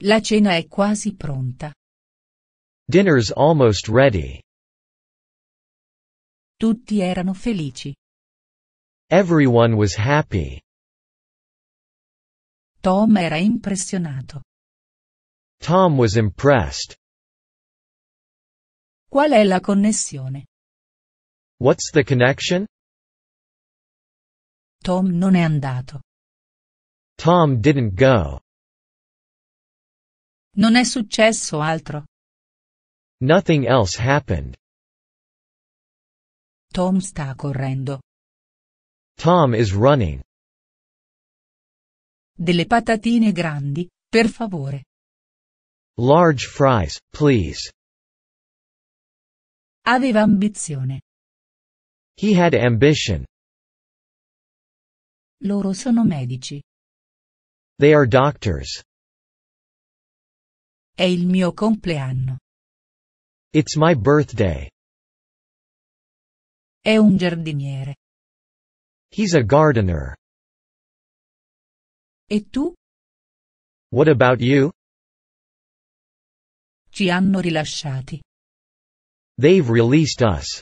La cena è quasi pronta. Dinner's almost ready. Tutti erano felici. Everyone was happy. Tom era impressionato. Tom was impressed. Qual è la connessione? What's the connection? Tom non è andato. Tom didn't go. Non è successo altro. Nothing else happened. Tom sta correndo. Tom is running. Delle patatine grandi, per favore. Large fries, please. Aveva ambizione. He had ambition. Loro sono medici. They are doctors. È il mio compleanno. It's my birthday. È un giardiniere. He's a gardener. E tu? What about you? Ci hanno rilasciati. They've released us.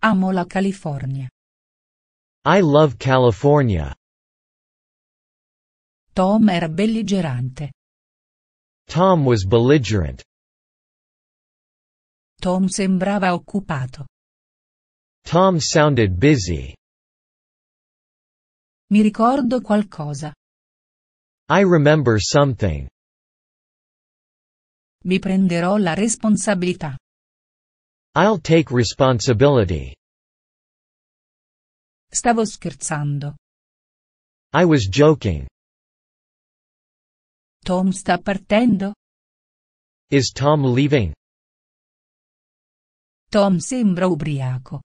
Amo la California. I love California. Tom era belligerante. Tom was belligerent. Tom sembrava occupato. Tom sounded busy. Mi ricordo qualcosa. I remember something. Mi prenderò la responsabilità. I'll take responsibility. Stavo scherzando. I was joking. Tom sta partendo? Is Tom leaving? Tom sembra ubriaco.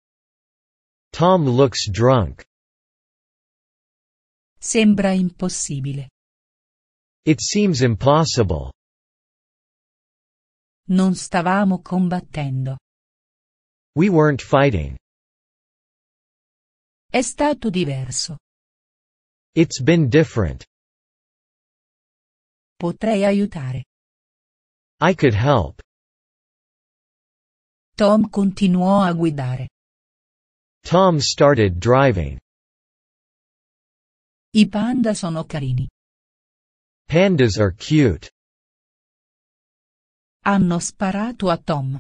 Tom looks drunk. Sembra impossibile. It seems impossible. Non stavamo combattendo. We weren't fighting. È stato diverso. It's been different. Potrei aiutare. I could help. Tom continuò a guidare. Tom started driving. I panda sono carini. Pandas are cute. Hanno sparato a Tom.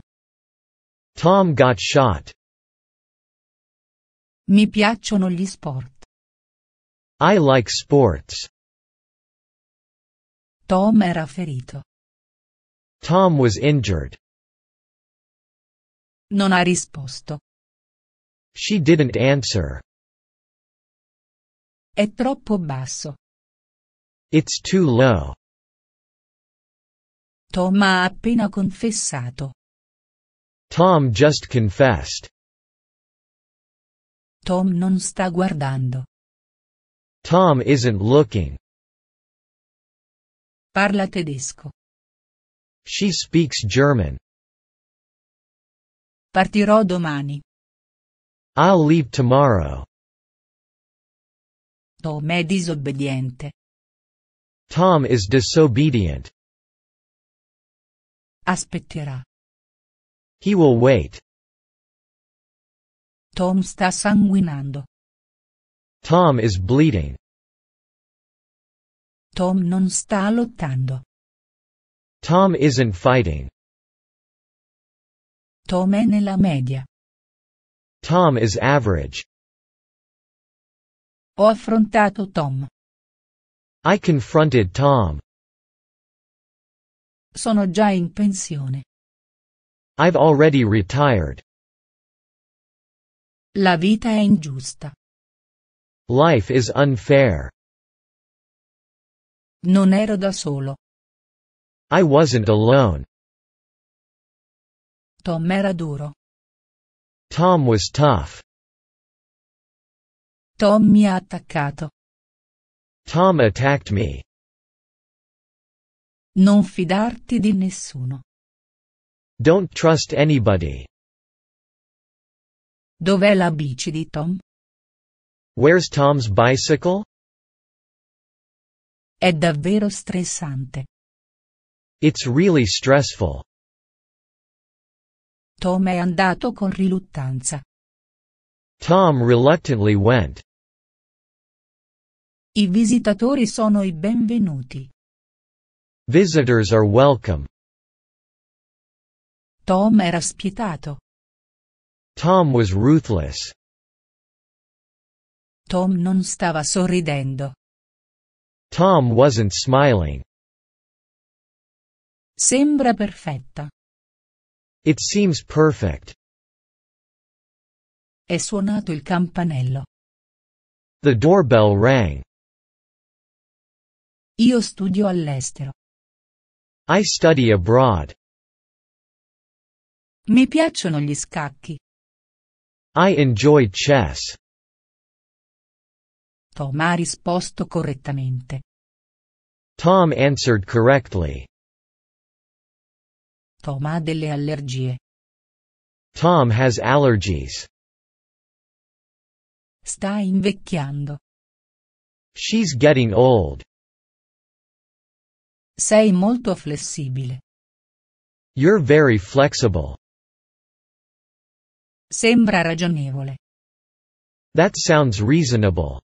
Tom got shot. Mi piacciono gli sport. I like sports. Tom era ferito. Tom was injured. Non ha risposto. She didn't answer. È troppo basso. It's too low. Tom ha appena confessato. Tom just confessed. Tom non sta guardando. Tom isn't looking. Parla tedesco. She speaks German. Partirò domani. I'll leave tomorrow. Tom è disobbediente. Tom is disobedient. Aspetterà. He will wait. Tom sta sanguinando. Tom is bleeding. Tom non sta lottando. Tom isn't fighting. Tom è nella media. Tom is average. Ho affrontato Tom. I confronted Tom. Sono già in pensione. I've already retired. La vita è ingiusta. Life is unfair. Non ero da solo. I wasn't alone. Tom era duro. Tom was tough. Tom mi ha attaccato. Tom attacked me. Non fidarti di nessuno. Don't trust anybody. Dov'è la bici di Tom? Where's Tom's bicycle? È davvero stressante. It's really stressful. Tom è andato con riluttanza. Tom reluctantly went. I visitatori sono i benvenuti. Visitors are welcome. Tom era spietato. Tom was ruthless. Tom non stava sorridendo. Tom wasn't smiling. Sembra perfetta. It seems perfect. È suonato il campanello. The doorbell rang. Io studio all'estero. I study abroad. Mi piacciono gli scacchi. I enjoy chess. Tom ha risposto correttamente. Tom answered correctly. Tom ha delle allergie. Tom has allergies. Sta invecchiando. She's getting old. Sei molto flessibile. You're very flexible. Sembra ragionevole. That sounds reasonable.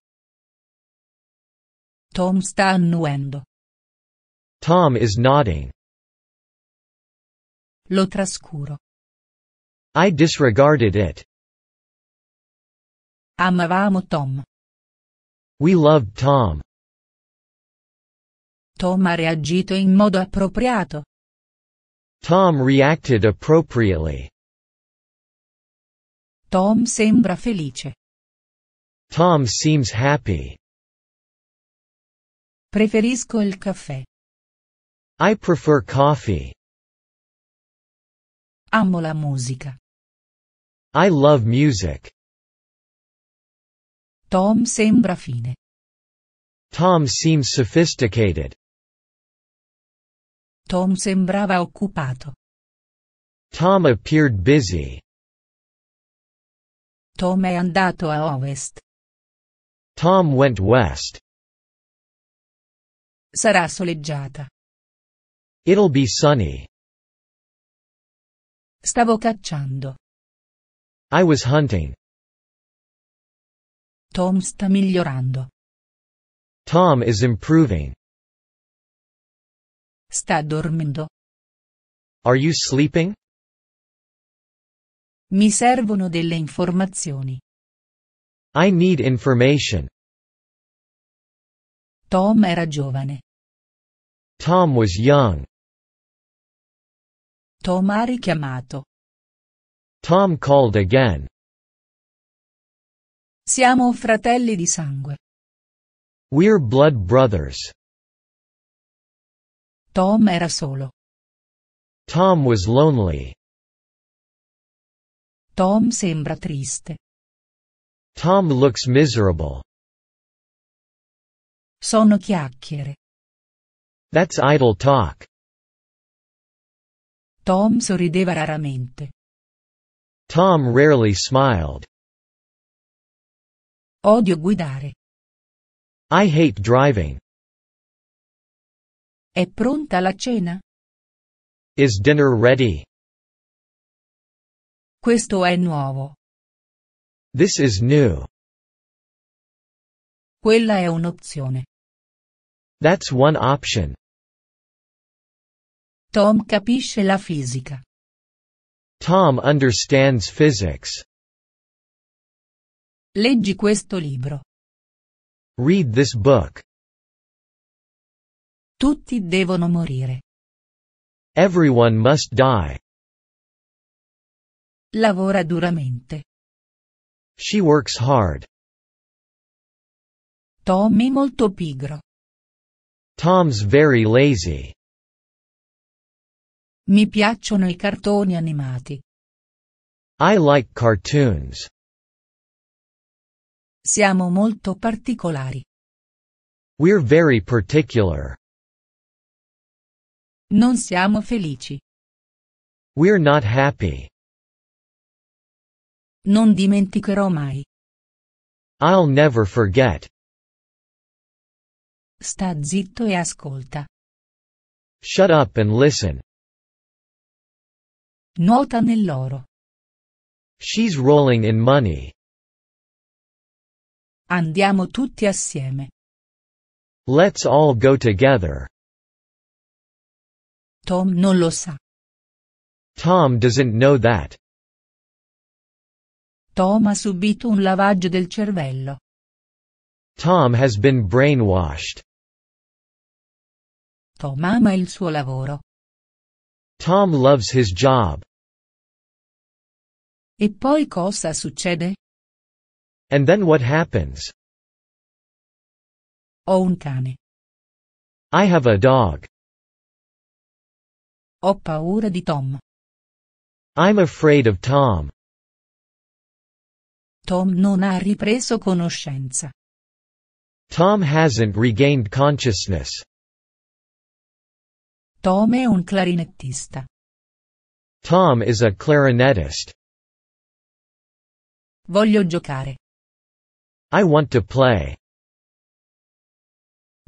Tom sta annuendo. Tom is nodding. Lo trascuro. I disregarded it. Amavamo Tom. We loved Tom. Tom ha reagito in modo appropriato. Tom reacted appropriately. Tom sembra felice. Tom seems happy. Preferisco il caffè. I prefer coffee. Amo la musica. I love music. Tom sembra fine. Tom seems sophisticated. Tom sembrava occupato. Tom appeared busy. Tom è andato a ovest. Tom went west. Sarà soleggiata. It'll be sunny. Stavo cacciando. I was hunting. Tom sta migliorando. Tom is improving. Sta dormendo. Are you sleeping? Mi servono delle informazioni. I need information. Tom era giovane. Tom was young. Tom ha richiamato. Tom called again. Siamo fratelli di sangue. We're blood brothers. Tom era solo. Tom was lonely. Tom sembra triste. Tom looks miserable. Sono chiacchiere. That's idle talk. Tom sorrideva raramente. Tom rarely smiled. Odio guidare. I hate driving. È pronta la cena? Is dinner ready? Questo è nuovo. This is new. Quella è un'opzione. That's one option. Tom capisce la fisica. Tom understands physics. Leggi questo libro. Read this book. Tutti devono morire. Everyone must die. Lavora duramente. She works hard. Tom è molto pigro. Tom's very lazy. Mi piacciono i cartoni animati. I like cartoons. Siamo molto particolari. We're very particular. Non siamo felici. We're not happy. Non dimenticherò mai. I'll never forget. Sta zitto e ascolta. Shut up and listen. Nuota nell'oro. She's rolling in money. Andiamo tutti assieme. Let's all go together. Tom non lo sa. Tom doesn't know that. Tom ha subito un lavaggio del cervello. Tom has been brainwashed. Tom ama il suo lavoro. Tom loves his job. E poi cosa succede? And then what happens? Ho un cane. I have a dog. Ho paura di Tom. I'm afraid of Tom. Tom non ha ripreso conoscenza. Tom hasn't regained consciousness. Tom è un clarinettista. Tom is a clarinetist. Voglio giocare. I want to play.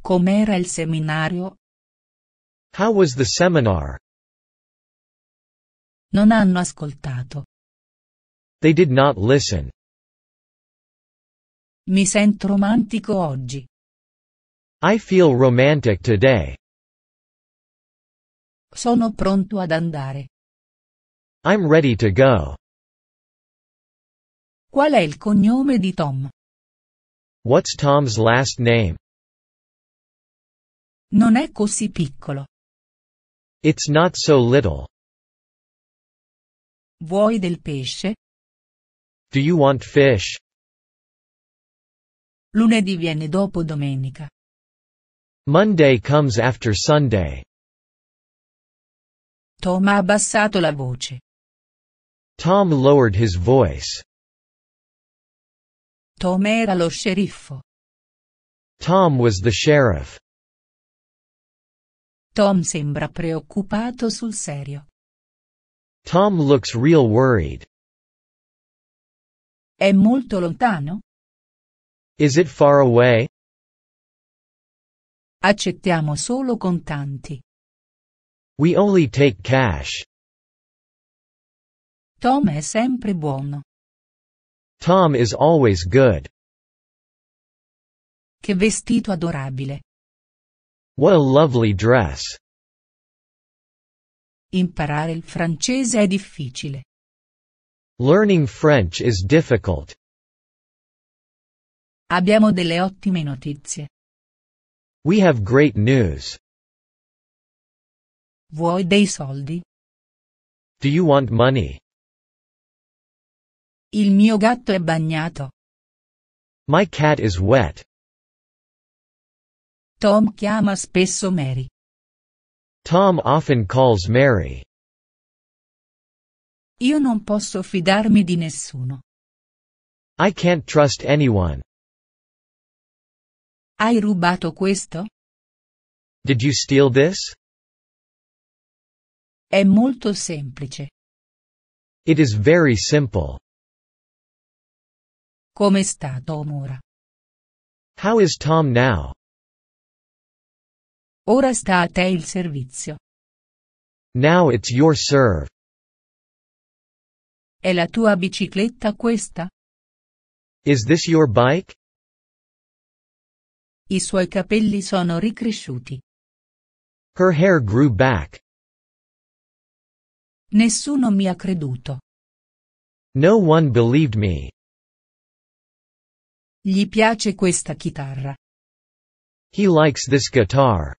Com'era il seminario? How was the seminar? Non hanno ascoltato. They did not listen. Mi sento romantico oggi. I feel romantic today. Sono pronto ad andare. I'm ready to go. Qual è il cognome di Tom? What's Tom's last name? Non è così piccolo. It's not so little. Vuoi del pesce? Do you want fish? Lunedì viene dopo domenica. Monday comes after Sunday. Tom ha abbassato la voce. Tom lowered his voice. Tom era lo sceriffo. Tom was the sheriff. Tom sembra preoccupato sul serio. Tom looks real worried. È molto lontano? Is it far away? Accettiamo solo contanti. We only take cash. Tom è sempre buono. Tom is always good. Che vestito adorabile. What a lovely dress. Imparare il francese è difficile. Learning French is difficult. Abbiamo delle ottime notizie. We have great news. Vuoi dei soldi? Do you want money? Il mio gatto è bagnato. My cat is wet. Tom chiama spesso Mary. Tom often calls Mary. Io non posso fidarmi di nessuno. I can't trust anyone. Hai rubato questo? Did you steal this? È molto semplice. It is very simple. Come sta Tom ora? How is Tom now? Ora sta a te il servizio. Now it's your serve. È la tua bicicletta questa? Is this your bike? I suoi capelli sono ricresciuti. Her hair grew back. Nessuno mi ha creduto. No one believed me. Gli piace questa chitarra. He likes this guitar.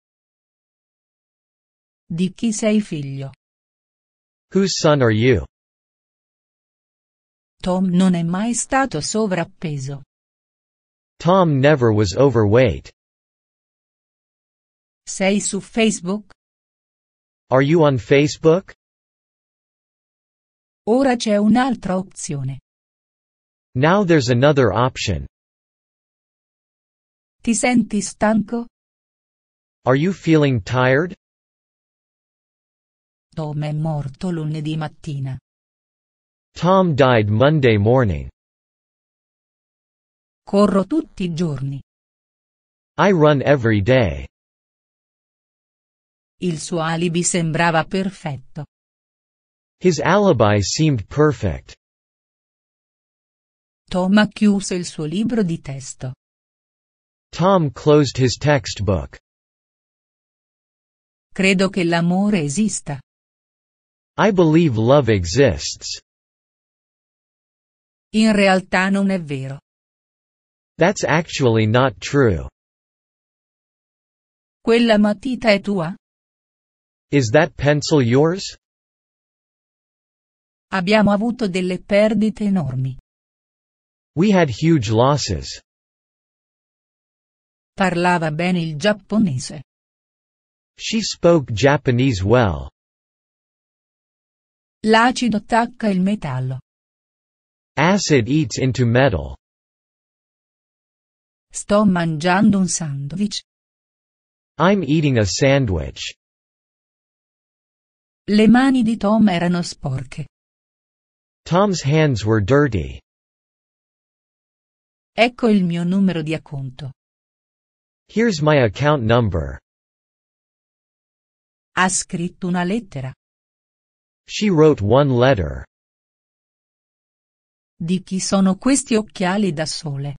Di chi sei figlio? Whose son are you? Tom non è mai stato sovrappeso. Tom never was overweight. Sei su Facebook? Are you on Facebook? Ora c'è un'altra opzione. Now there's another option. Ti senti stanco? Are you feeling tired? Tom è morto lunedì mattina. Tom died Monday morning. Corro tutti i giorni. I run every day. Il suo alibi sembrava perfetto. His alibi seemed perfect. Tom il suo libro di testo. Tom closed his textbook. Credo che l'amore esista. I believe love exists. In realtà non è vero. That's actually not true. Quella matita è tua? Is that pencil yours? Abbiamo avuto delle perdite enormi. We had huge losses. Parlava bene il giapponese. She spoke Japanese well. L'acido attacca il metallo. Acid eats into metal. Sto mangiando un sandwich. I'm eating a sandwich. Le mani di Tom erano sporche. Tom's hands were dirty. Ecco il mio numero di acconto. Here's my account number. Ha scritto una lettera. She wrote one letter. Di chi sono questi occhiali da sole?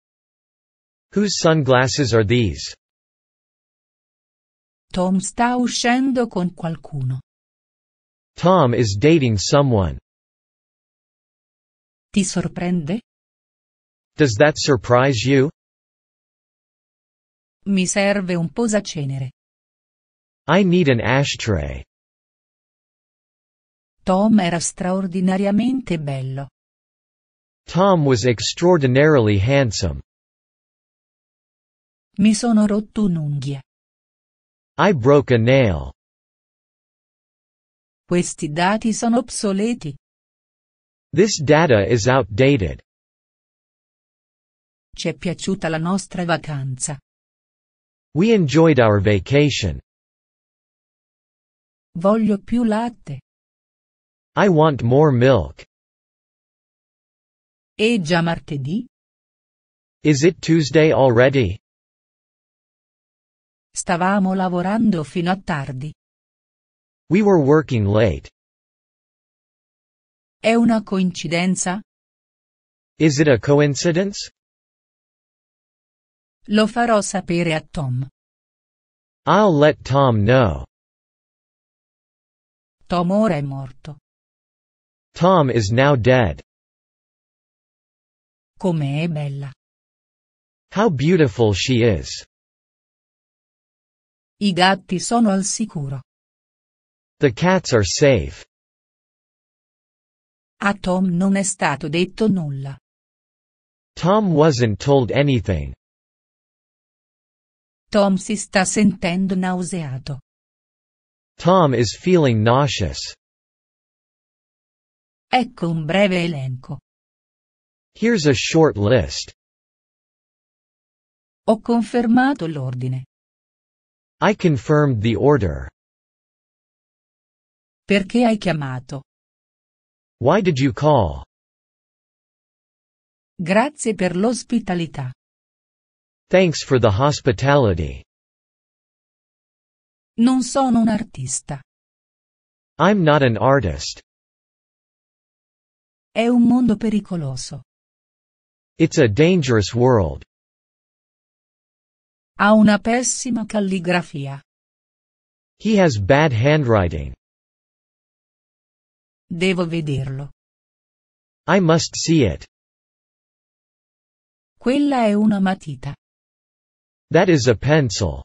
Whose sunglasses are these? Tom sta uscendo con qualcuno. Tom is dating someone. Ti sorprende? Does that surprise you? Mi serve un posacenere. I need an ashtray. Tom era straordinariamente bello. Tom was extraordinarily handsome. Mi sono rotto un'unghia. I broke a nail. Questi dati sono obsoleti. This data is outdated. Ci è piaciuta la nostra vacanza. We enjoyed our vacation. Voglio più latte. I want more milk. È già martedì? Is it Tuesday already? Stavamo lavorando fino a tardi. We were working late. È una coincidenza? Is it a coincidence? Lo farò sapere a Tom. I'll let Tom know. Tom ora è morto. Tom is now dead. Come è bella. How beautiful she is. I gatti sono al sicuro. The cats are safe. A Tom non è stato detto nulla. Tom wasn't told anything. Tom si sta sentendo nauseato. Tom is feeling nauseous. Ecco un breve elenco. Here's a short list. Ho confermato l'ordine. I confirmed the order. Perché hai chiamato? Why did you call? Grazie per l'ospitalità. Thanks for the hospitality. Non sono un artista. I'm not an artist. È un mondo pericoloso. It's a dangerous world. Ha una pessima calligrafia. He has bad handwriting. Devo vederlo. I must see it. Quella è una matita. That is a pencil.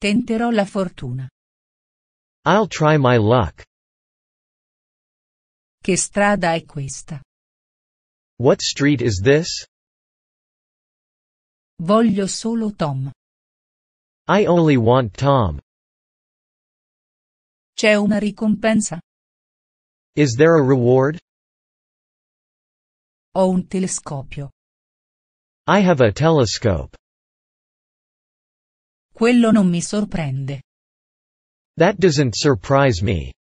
Tenterò la fortuna. I'll try my luck. Che strada è questa? What street is this? Voglio solo Tom. I only want Tom. C'è una ricompensa? Is there a reward? Ho un telescopio. I have a telescope. Quello non mi sorprende. That doesn't surprise me.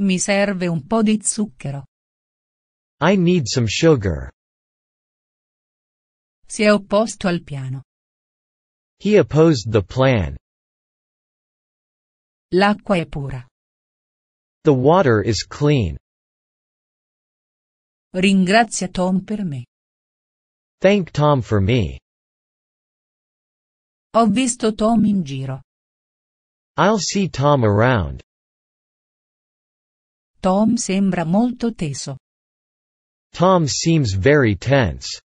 Mi serve un po' di zucchero. I need some sugar. Si è opposto al piano. He opposed the plan. L'acqua è pura. The water is clean. Ringrazia Tom per me. Thank Tom for me. Ho visto Tom in giro. I'll see Tom around. Tom sembra molto teso. Tom seems very tense.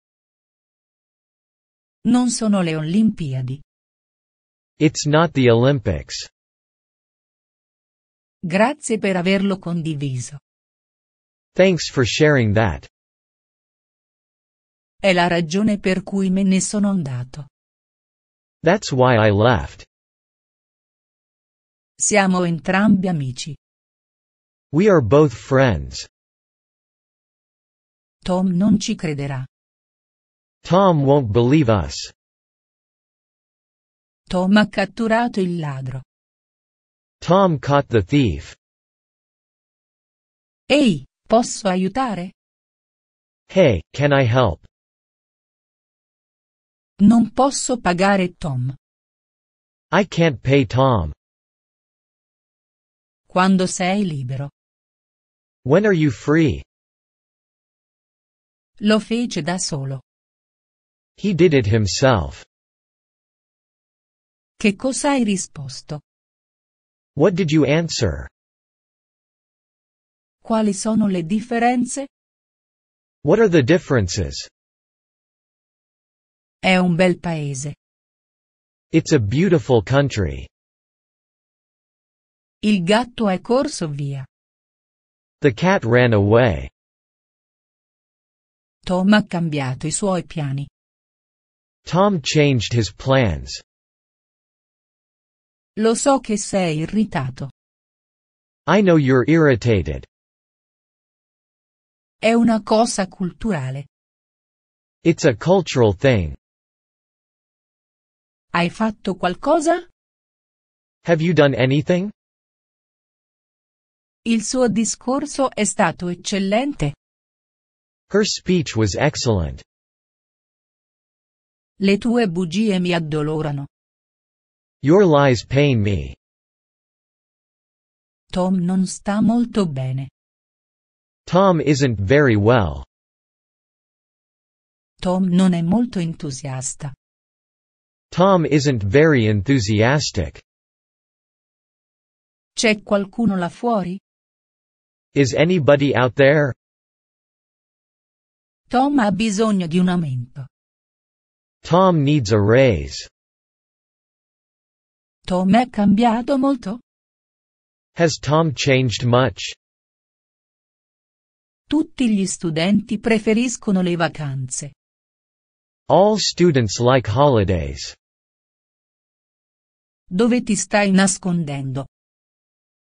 Non sono le Olimpiadi. It's not the Olympics. Grazie per averlo condiviso. Thanks for sharing that. È la ragione per cui me ne sono andato. That's why I left. Siamo entrambi amici. We are both friends. Tom non ci crederà. Tom won't believe us. Tom ha catturato il ladro. Tom caught the thief. Ehi, posso aiutare? Hey, can I help? Non posso pagare Tom. I can't pay Tom. Quando sei libero? When are you free? Lo fece da solo. He did it himself. Che cosa hai risposto? What did you answer? Quali sono le differenze? What are the differences? È un bel paese. It's a beautiful country. Il gatto è corso via. The cat ran away. Tom ha cambiato i suoi piani. Tom changed his plans. Lo so che sei irritato. I know you're irritated. È una cosa culturale. It's a cultural thing. Hai fatto qualcosa? Have you done anything? Il suo discorso è stato eccellente. Her speech was excellent. Le tue bugie mi addolorano. Your lies pain me. Tom non sta molto bene. Tom isn't very well. Tom non è molto entusiasta. Tom isn't very enthusiastic. C'è qualcuno là fuori? Is anybody out there? Tom ha bisogno di un aumento. Tom needs a raise. Tom è cambiato molto? Has Tom changed much? Tutti gli studenti preferiscono le vacanze. All students like holidays. Dove ti stai nascondendo?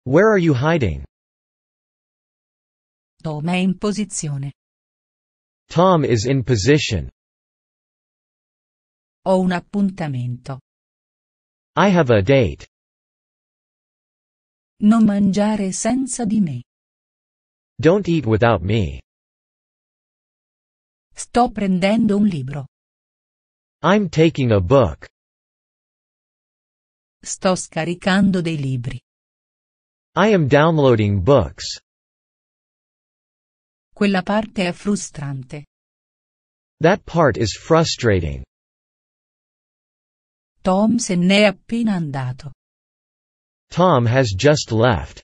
Where are you hiding? Tom è in posizione. Tom is in position. Ho un appuntamento. I have a date. Non mangiare senza di me. Don't eat without me. Sto prendendo un libro. I'm taking a book. Sto scaricando dei libri. I am downloading books. Quella parte è frustrante. That part is frustrating. Tom se n'è appena andato. Tom has just left.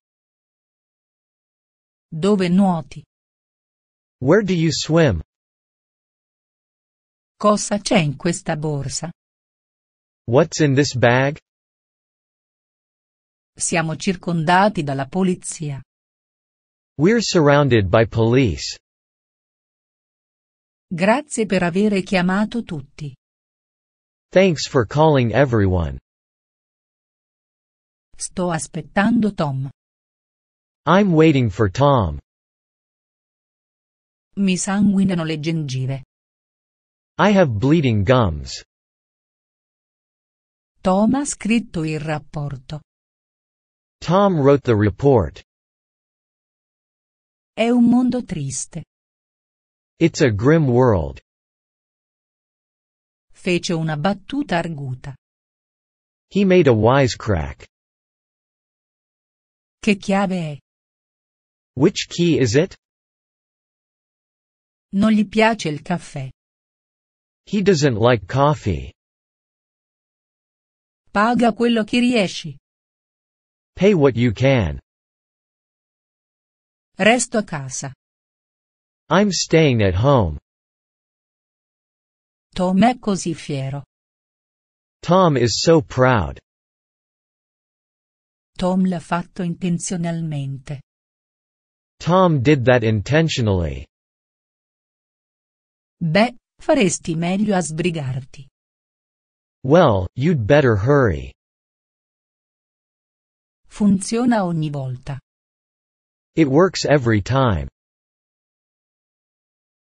Dove nuoti? Where do you swim? Cosa c'è in questa borsa? What's in this bag? Siamo circondati dalla polizia. We're surrounded by police. Grazie per aver chiamato tutti. Thanks for calling everyone. Sto aspettando Tom. I'm waiting for Tom. Mi sanguinano le gengive. I have bleeding gums. Tom ha scritto il rapporto. Tom wrote the report. È un mondo triste. It's a grim world. Fece una battuta arguta. He made a wisecrack. Che chiave è? Which key is it? Non gli piace il caffè. He doesn't like coffee. Paga quello che riesci. Pay what you can. Resto a casa. I'm staying at home. Tom è così fiero. Tom is so proud. Tom l'ha fatto intenzionalmente. Tom did that intentionally. Beh, faresti meglio a sbrigarti. Well, you'd better hurry. Funziona ogni volta. It works every time.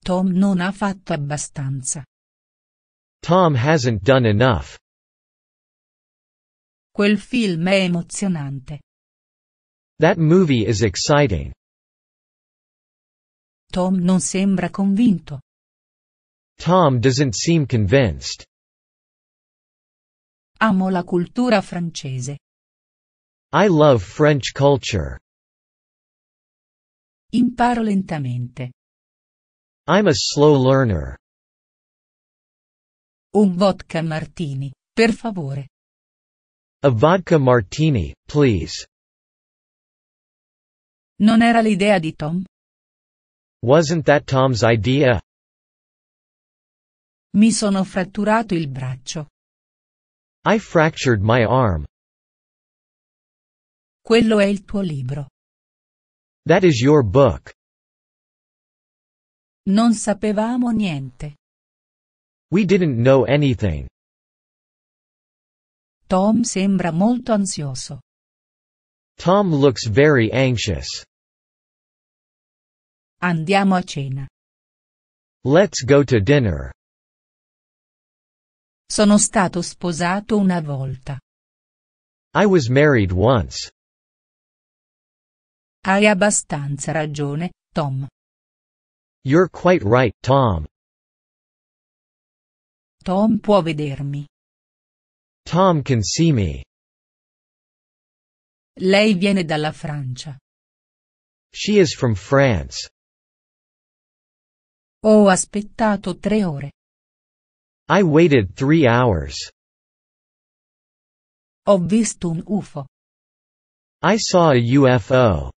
Tom non ha fatto abbastanza. Tom hasn't done enough. Quel film è emozionante. That movie is exciting. Tom non sembra convinto. Tom doesn't seem convinced. Amo la cultura francese. I love French culture. Imparo lentamente. I'm a slow learner. Un vodka martini, per favore. A vodka martini, please. Non era l'idea di Tom? Wasn't that Tom's idea? Mi sono fratturato il braccio. I fractured my arm. Quello è il tuo libro. That is your book. Non sapevamo niente. We didn't know anything. Tom sembra molto ansioso. Tom looks very anxious. Andiamo a cena. Let's go to dinner. Sono stato sposato una volta. I was married once. Hai abbastanza ragione, Tom. You're quite right, Tom. Tom può vedermi. Tom can see me. Lei viene dalla Francia. She is from France. Ho aspettato tre ore. I waited three hours. Ho visto un UFO. I saw a UFO.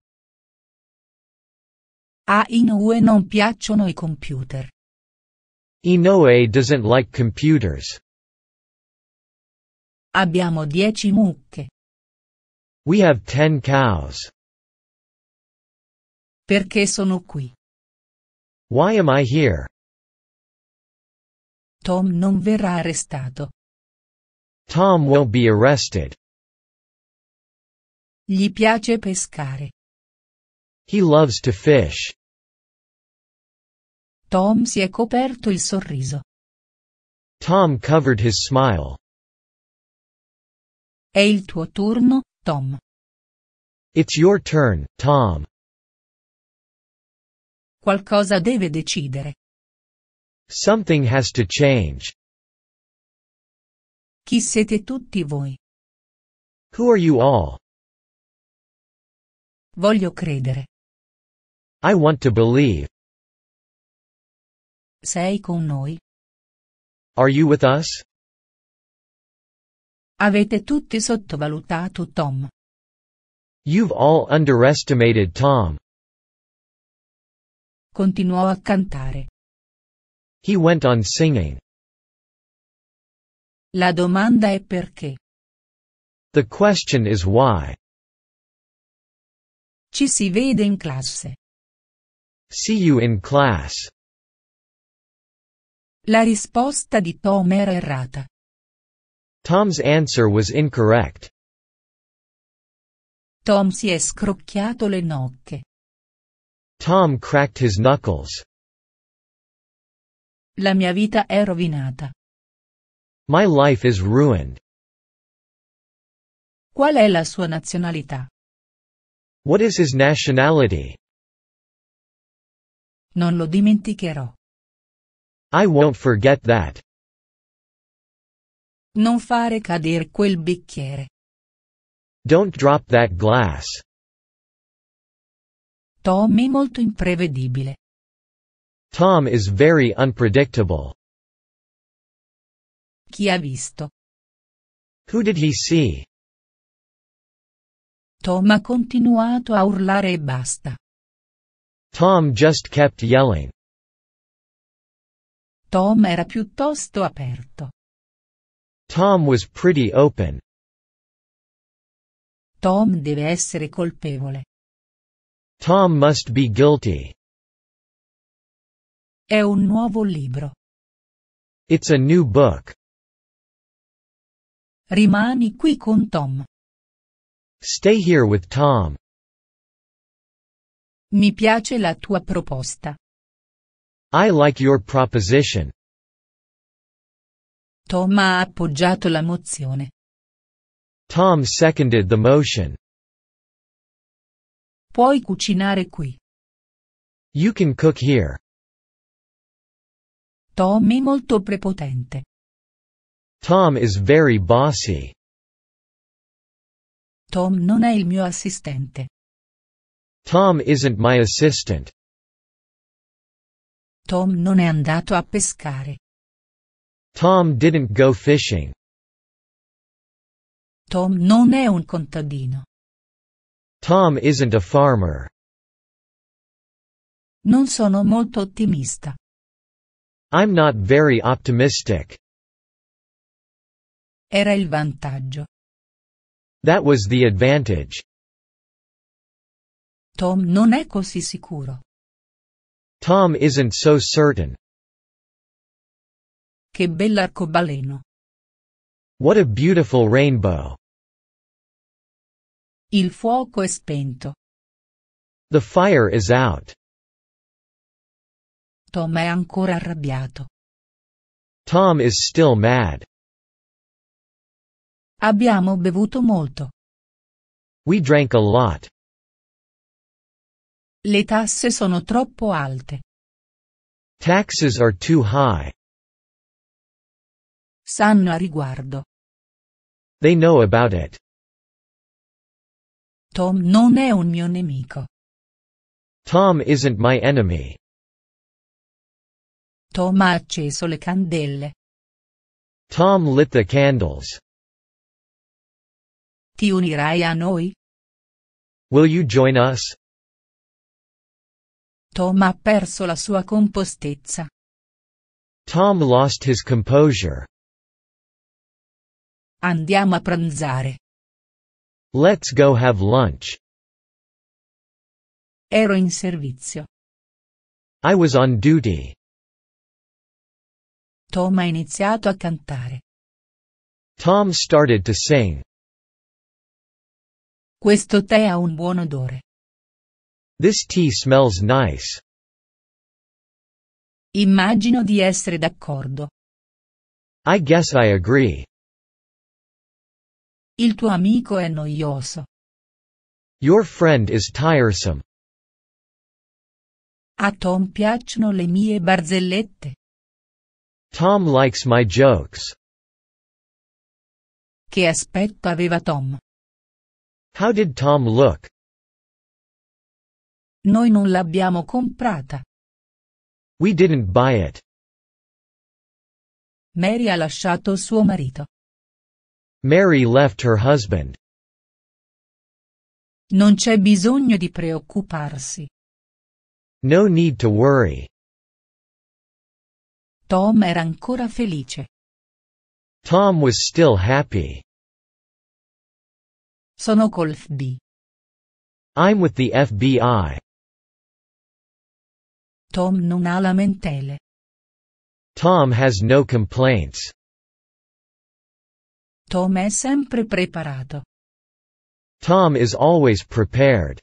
A Inoue non piacciono i computer. Inoue doesn't like computers. Abbiamo dieci mucche. We have ten cows. Perché sono qui? Why am I here? Tom non verrà arrestato. Tom won't be arrested. Gli piace pescare. He loves to fish. Tom si è coperto il sorriso. Tom covered his smile. È il tuo turno, Tom. It's your turn, Tom. Qualcosa deve decidere. Something has to change. Chi siete tutti voi? Who are you all? Voglio credere. I want to believe. Sei con noi? Are you with us? Avete tutti sottovalutato Tom. You've all underestimated Tom. Continuò a cantare. He went on singing. La domanda è perché. The question is why. Ci si vede in classe. See you in class. La risposta di Tom era errata. Tom's answer was incorrect. Tom si è scrocchiato le nocche. Tom cracked his knuckles. La mia vita è rovinata. My life is ruined. Qual è la sua nazionalità? What is his nationality? Non lo dimenticherò. I won't forget that. Non fare cadere quel bicchiere. Don't drop that glass. Tom è molto imprevedibile. Tom is very unpredictable. Chi ha visto? Who did he see? Tom ha continuato a urlare e basta. Tom just kept yelling. Tom era piuttosto aperto. Tom was pretty open. Tom deve essere colpevole. Tom must be guilty. È un nuovo libro. It's a new book. Rimani qui con Tom. Stay here with Tom. Mi piace la tua proposta. I like your proposition. Tom ha appoggiato la mozione. Tom seconded the motion. Puoi cucinare qui. You can cook here. Tom è molto prepotente. Tom is very bossy. Tom non è il mio assistente. Tom isn't my assistant. Tom non è andato a pescare. Tom didn't go fishing. Tom non è un contadino. Tom isn't a farmer. Non sono molto ottimista. I'm not very optimistic. Era il vantaggio. That was the advantage. Tom non è così sicuro. Tom isn't so certain. Che bell'arcobaleno. What a beautiful rainbow. Il fuoco è spento. The fire is out. Tom è ancora arrabbiato. Tom is still mad. Abbiamo bevuto molto. We drank a lot. Le tasse sono troppo alte. Taxes are too high. Sanno a riguardo. They know about it. Tom non è un mio nemico. Tom isn't my enemy. Tom ha acceso le candele. Tom lit the candles. Ti unirai a noi? Will you join us? Tom ha perso la sua compostezza. Tom lost his composure. Andiamo a pranzare. Let's go have lunch. Ero in servizio. I was on duty. Tom ha iniziato a cantare. Tom started to sing. Questo tè ha un buon odore. This tea smells nice. Immagino di essere d'accordo. I guess I agree. Il tuo amico è noioso. Your friend is tiresome. A Tom piacciono le mie barzellette. Tom likes my jokes. Che aspetto aveva Tom? How did Tom look? Noi non l'abbiamo comprata. We didn't buy it. Mary ha lasciato suo marito. Mary left her husband. Non c'è bisogno di preoccuparsi. No need to worry. Tom era ancora felice. Tom was still happy. Sono col FBI. I'm with the FBI. Tom non ha lamentele. Tom has no complaints. Tom è sempre preparato. Tom is always prepared.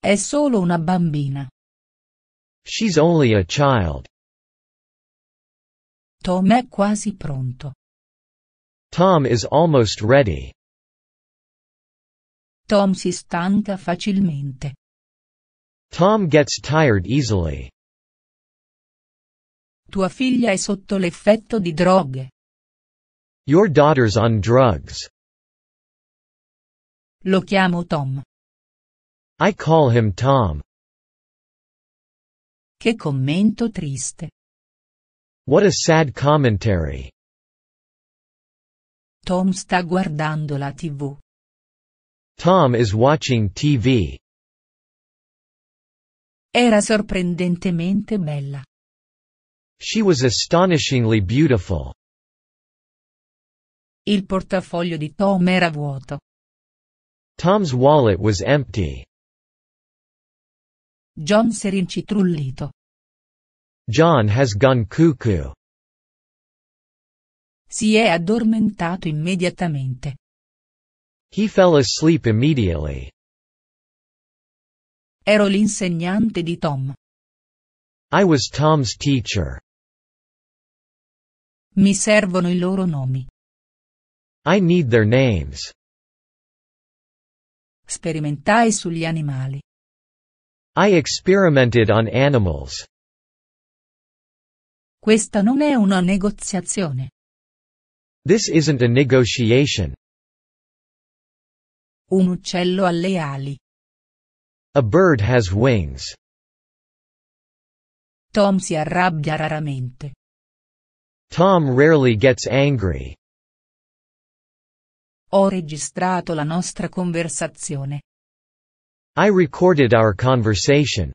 È solo una bambina. She's only a child. Tom è quasi pronto. Tom is almost ready. Tom si stanca facilmente. Tom gets tired easily. Tua figlia è sotto l'effetto di droghe. Your daughter's on drugs. Lo chiamo Tom. I call him Tom. Che commento triste. What a sad commentary. Tom sta guardando la TV. Tom is watching TV. Era sorprendentemente bella. She was astonishingly beautiful. Il portafoglio di Tom era vuoto. Tom's wallet was empty. John si è rincitrullito. John has gone cuckoo. Si è addormentato immediatamente. He fell asleep immediately. Ero l'insegnante di Tom. I was Tom's teacher. Mi servono i loro nomi. I need their names. Sperimentai sugli animali. I experimented on animals. Questa non è una negoziazione. This isn't a negotiation. Un uccello alle ali. A bird has wings. Tom si arrabbia raramente. Tom rarely gets angry. Ho registrato la nostra conversazione. I recorded our conversation.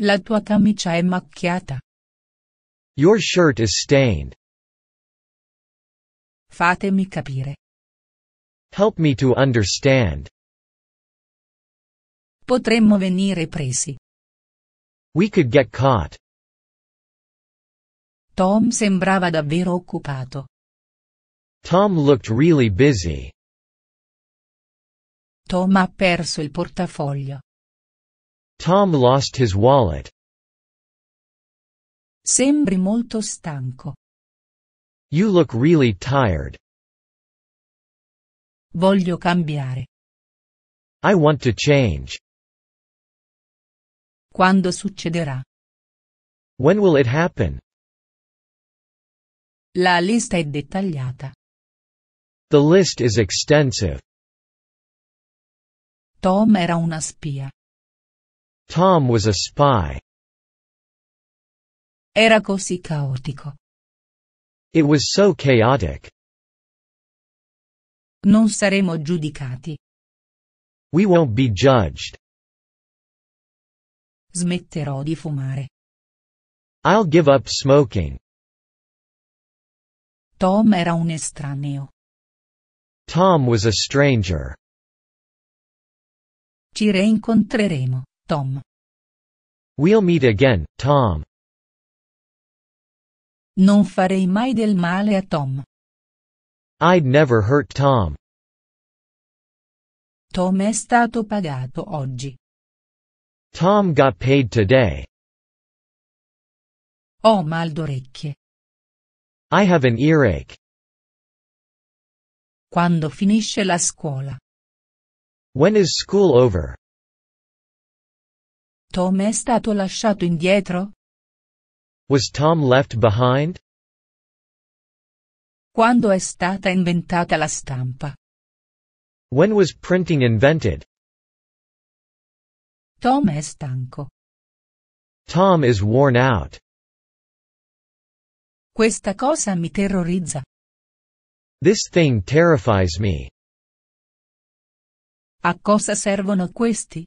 La tua camicia è macchiata. Your shirt is stained. Fatemi capire. Help me to understand. Potremmo venire presi. We could get caught. Tom sembrava davvero occupato. Tom looked really busy. Tom ha perso il portafoglio. Tom lost his wallet. Sembri molto stanco. You look really tired. Voglio cambiare. I want to change. Quando succederà? When will it happen? La lista è dettagliata. The list is extensive. Tom era una spia. Tom was a spy. Era così caotico. It was so chaotic. Non saremo giudicati. We won't be judged. Smetterò di fumare. I'll give up smoking. Tom era un estraneo. Tom was a stranger. Ci reincontreremo, Tom. We'll meet again, Tom. Non farei mai del male a Tom. I'd never hurt Tom. Tom è stato pagato oggi. Tom got paid today. Ho mal d'orecchie. I have an earache. Quando finisce la scuola? When is school over? Tom è stato lasciato indietro? Was Tom left behind? Quando è stata inventata la stampa? When was printing invented? Tom è stanco. Tom is worn out. Questa cosa mi terrorizza. This thing terrifies me. A cosa servono questi?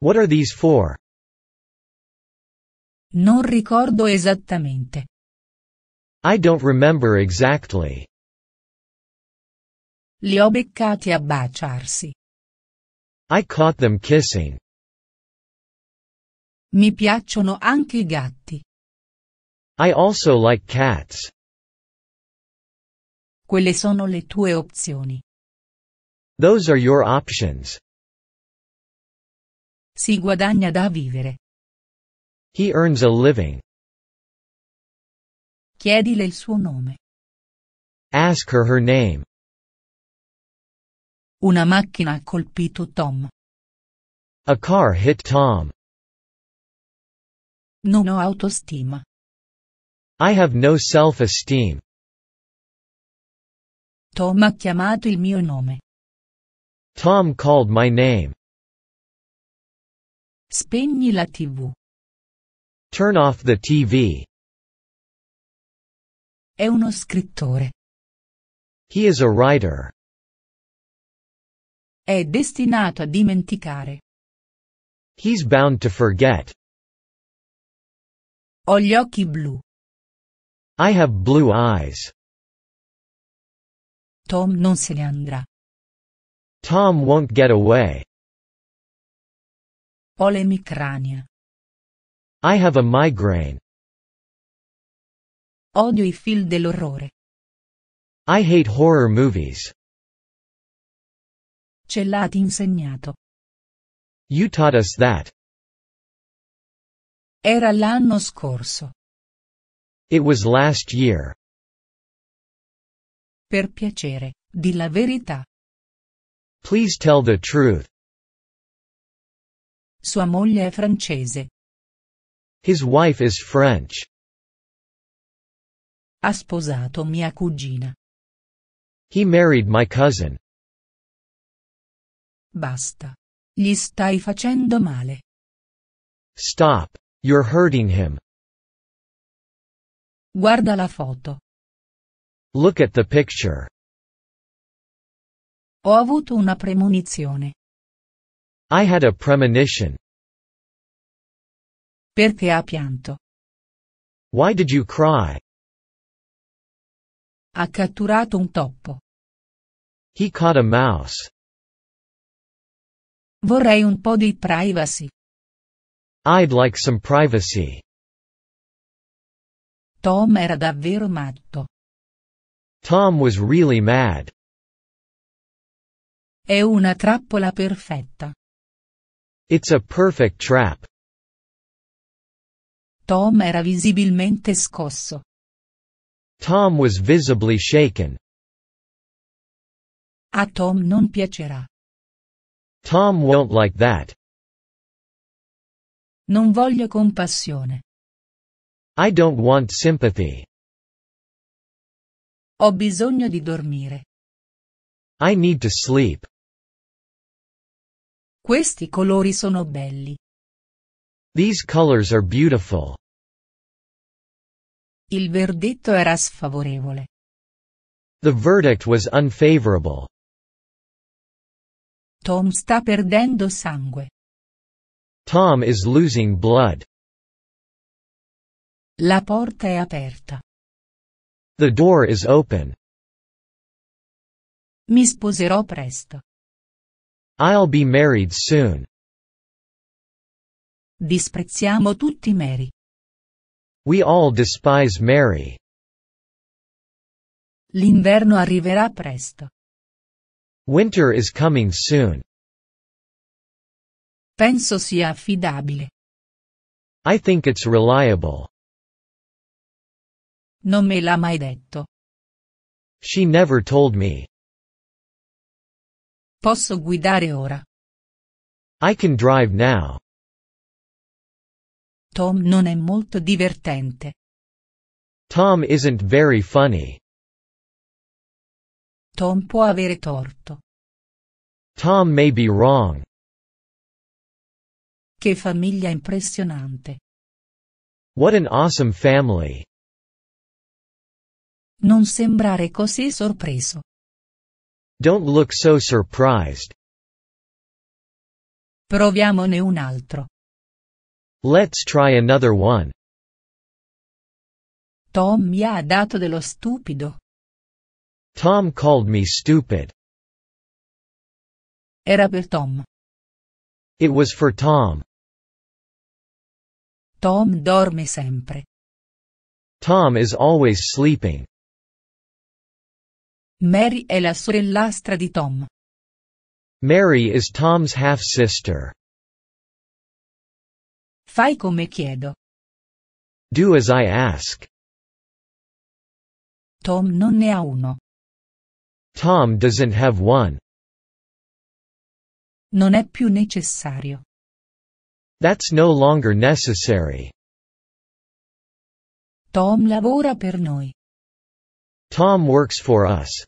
What are these for? Non ricordo esattamente. I don't remember exactly. Li ho beccati a baciarsi. I caught them kissing. Mi piacciono anche i gatti. I also like cats. Quelle sono le tue opzioni. Those are your options. Si guadagna da vivere. He earns a living. Chiedile il suo nome. Ask her her name. Una macchina ha colpito Tom. A car hit Tom. Non ho autostima. I have no self-esteem. Tom ha chiamato il mio nome. Tom called my name. Spegni la TV. Turn off the TV. È uno scrittore. He is a writer. È destinato a dimenticare. He's bound to forget. Ho gli occhi blu. I have blue eyes. Tom non se ne andrà. Tom won't get away. Ho l'emicrania. I have a migraine. Odio i film dell'orrore. I hate horror movies. Ce l'ha insegnato. You taught us that. Era l'anno scorso. It was last year. Per piacere, di la verità. Please tell the truth. Sua moglie è francese. His wife is French. Ha sposato mia cugina. He married my cousin. Basta. Gli stai facendo male. Stop. You're hurting him. Guarda la foto. Look at the picture. Ho avuto una premonizione. I had a premonition. Perché ha pianto? Why did you cry? Ha catturato un toppo. He caught a mouse. Vorrei un po' di privacy. I'd like some privacy. Tom era davvero matto. Tom was really mad. È una trappola perfetta. It's a perfect trap. Tom era visibilmente scosso. Tom was visibly shaken. A Tom non piacerà. Tom won't like that. Non voglio compassione. I don't want sympathy. Ho bisogno di dormire. I need to sleep. Questi colori sono belli. These colors are beautiful. Il verdetto era sfavorevole. The verdict was unfavorable. Tom sta perdendo sangue. Tom is losing blood. La porta è aperta. The door is open. Mi sposerò presto. I'll be married soon. Disprezziamo tutti Mary. We all despise Mary. L'inverno arriverà presto. Winter is coming soon. Penso sia affidabile. I think it's reliable. Non me l'ha mai detto. She never told me. Posso guidare ora. I can drive now. Tom non è molto divertente. Tom isn't very funny. Tom può avere torto. Tom may be wrong. Che famiglia impressionante. What an awesome family. Non sembrare così sorpreso. Don't look so surprised. Proviamone un altro. Let's try another one. Tom mi ha dato dello stupido. Tom called me stupid. Era per Tom. It was for Tom. Tom dorme sempre. Tom is always sleeping. Mary è la sorellastra di Tom. Mary is Tom's half-sister. Fai come chiedo. Do as I ask. Tom non ne ha uno. Tom doesn't have one. Non è più necessario. That's no longer necessary. Tom lavora per noi. Tom works for us.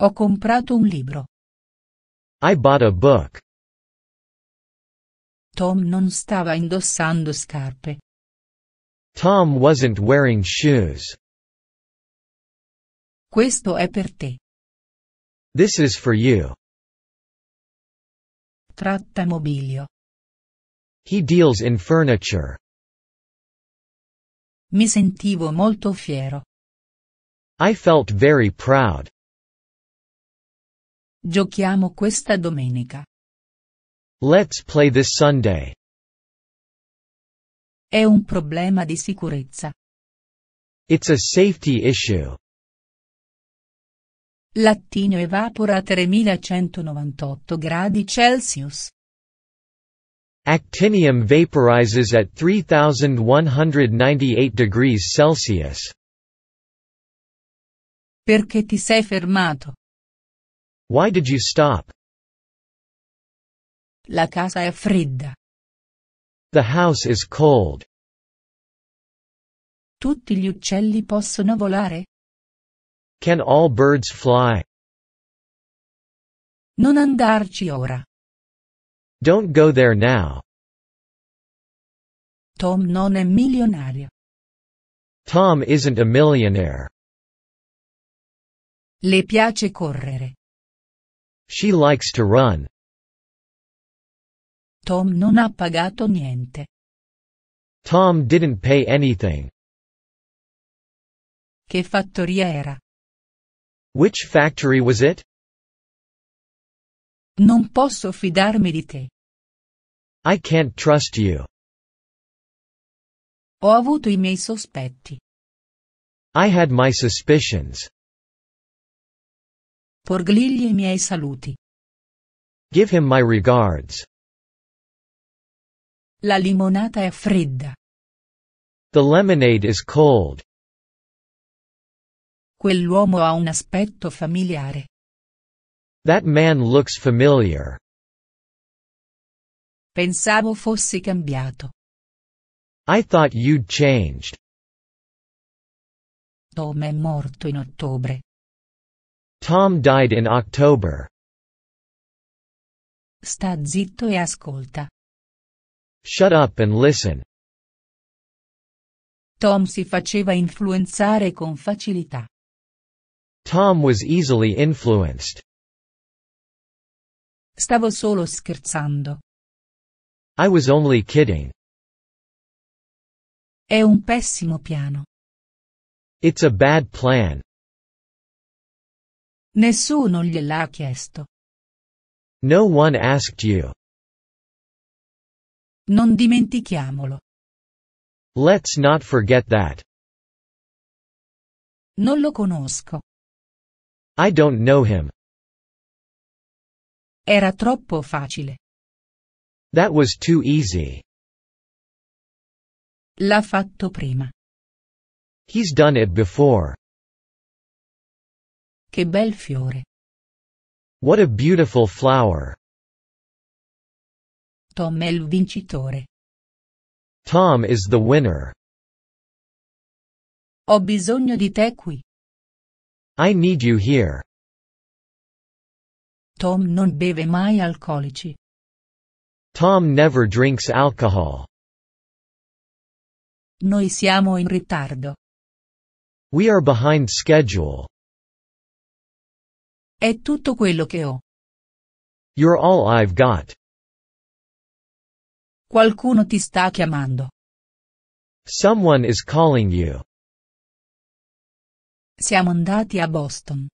Ho comprato un libro. I bought a book. Tom non stava indossando scarpe. Tom wasn't wearing shoes. Questo è per te. This is for you. Tratta mobilio. He deals in furniture. Mi sentivo molto fiero. I felt very proud. Giochiamo questa domenica. Let's play this Sunday. È un problema di sicurezza. It's a safety issue. Lattino evapora a 3198 gradi Celsius. Actinium vaporizes at 3198 degrees Celsius. Perché ti sei fermato? Why did you stop? La casa è fredda. The house is cold. Tutti gli uccelli possono volare? Can all birds fly? Non andarci ora. Don't go there now. Tom non è milionario. Tom isn't a millionaire. Le piace correre. She likes to run. Tom non ha pagato niente. Tom didn't pay anything. Che fattoria era? Which factory was it? Non posso fidarmi di te. I can't trust you. Ho avuto i miei sospetti. I had my suspicions. Porgligli i miei saluti. Give him my regards. La limonata è fredda. The lemonade is cold. Quell'uomo ha un aspetto familiare. That man looks familiar. Pensavo fossi cambiato. I thought you'd changed. Tom è morto in ottobre. Tom died in October. Sta zitto e ascolta. Shut up and listen. Tom si faceva influenzare con facilità. Tom was easily influenced. Stavo solo scherzando. I was only kidding. È un pessimo piano. It's a bad plan. Nessuno gliel'ha chiesto. No one asked you. Non dimentichiamolo. Let's not forget that. Non lo conosco. I don't know him. Era troppo facile. That was too easy. L'ha fatto prima. He's done it before. Che bel fiore. What a beautiful flower. Tom è il vincitore. Tom is the winner. Ho bisogno di te qui. I need you here. Tom non beve mai alcolici. Tom never drinks alcohol. Noi siamo in ritardo. We are behind schedule. È tutto quello che ho. You're all I've got. Qualcuno ti sta chiamando. Someone is calling you. Siamo andati a Boston.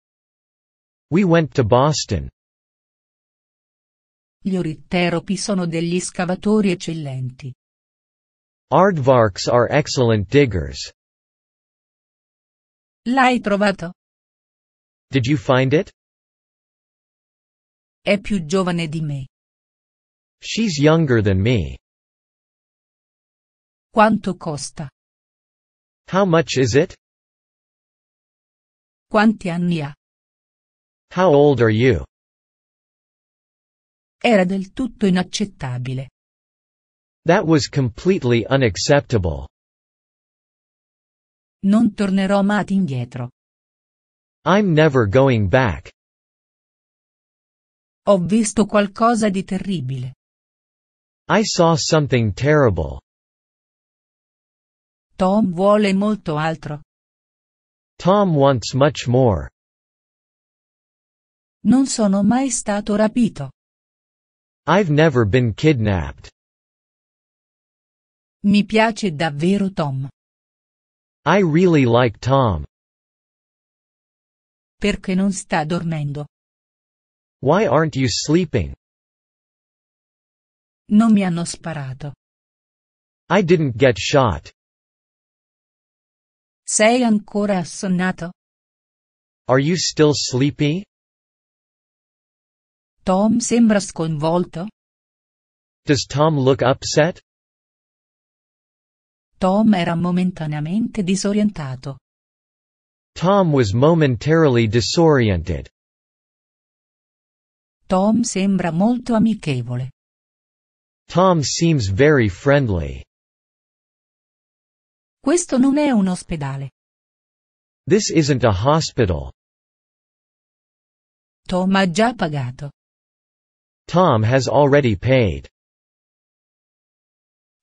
We went to Boston. Gli oritteropi sono degli scavatori eccellenti. Aardvarks are excellent diggers. L'hai trovato? Did you find it? È più giovane di me. She's younger than me. Quanto costa? How much is it? Quanti anni ha? How old are you? Era del tutto inaccettabile. That was completely unacceptable. Non tornerò mai indietro. I'm never going back. Ho visto qualcosa di terribile. I saw something terrible. Tom vuole molto altro. Tom wants much more. Non sono mai stato rapito. I've never been kidnapped. Mi piace davvero Tom. I really like Tom. Perché non sta dormendo? Why aren't you sleeping? Non mi hanno sparato. I didn't get shot. Sei ancora assonnato? Are you still sleepy? Tom sembra sconvolto. Does Tom look upset? Tom era momentaneamente disorientato. Tom was momentarily disoriented. Tom sembra molto amichevole. Tom seems very friendly. Questo non è un ospedale. This isn't a hospital. Tom ha già pagato. Tom has already paid.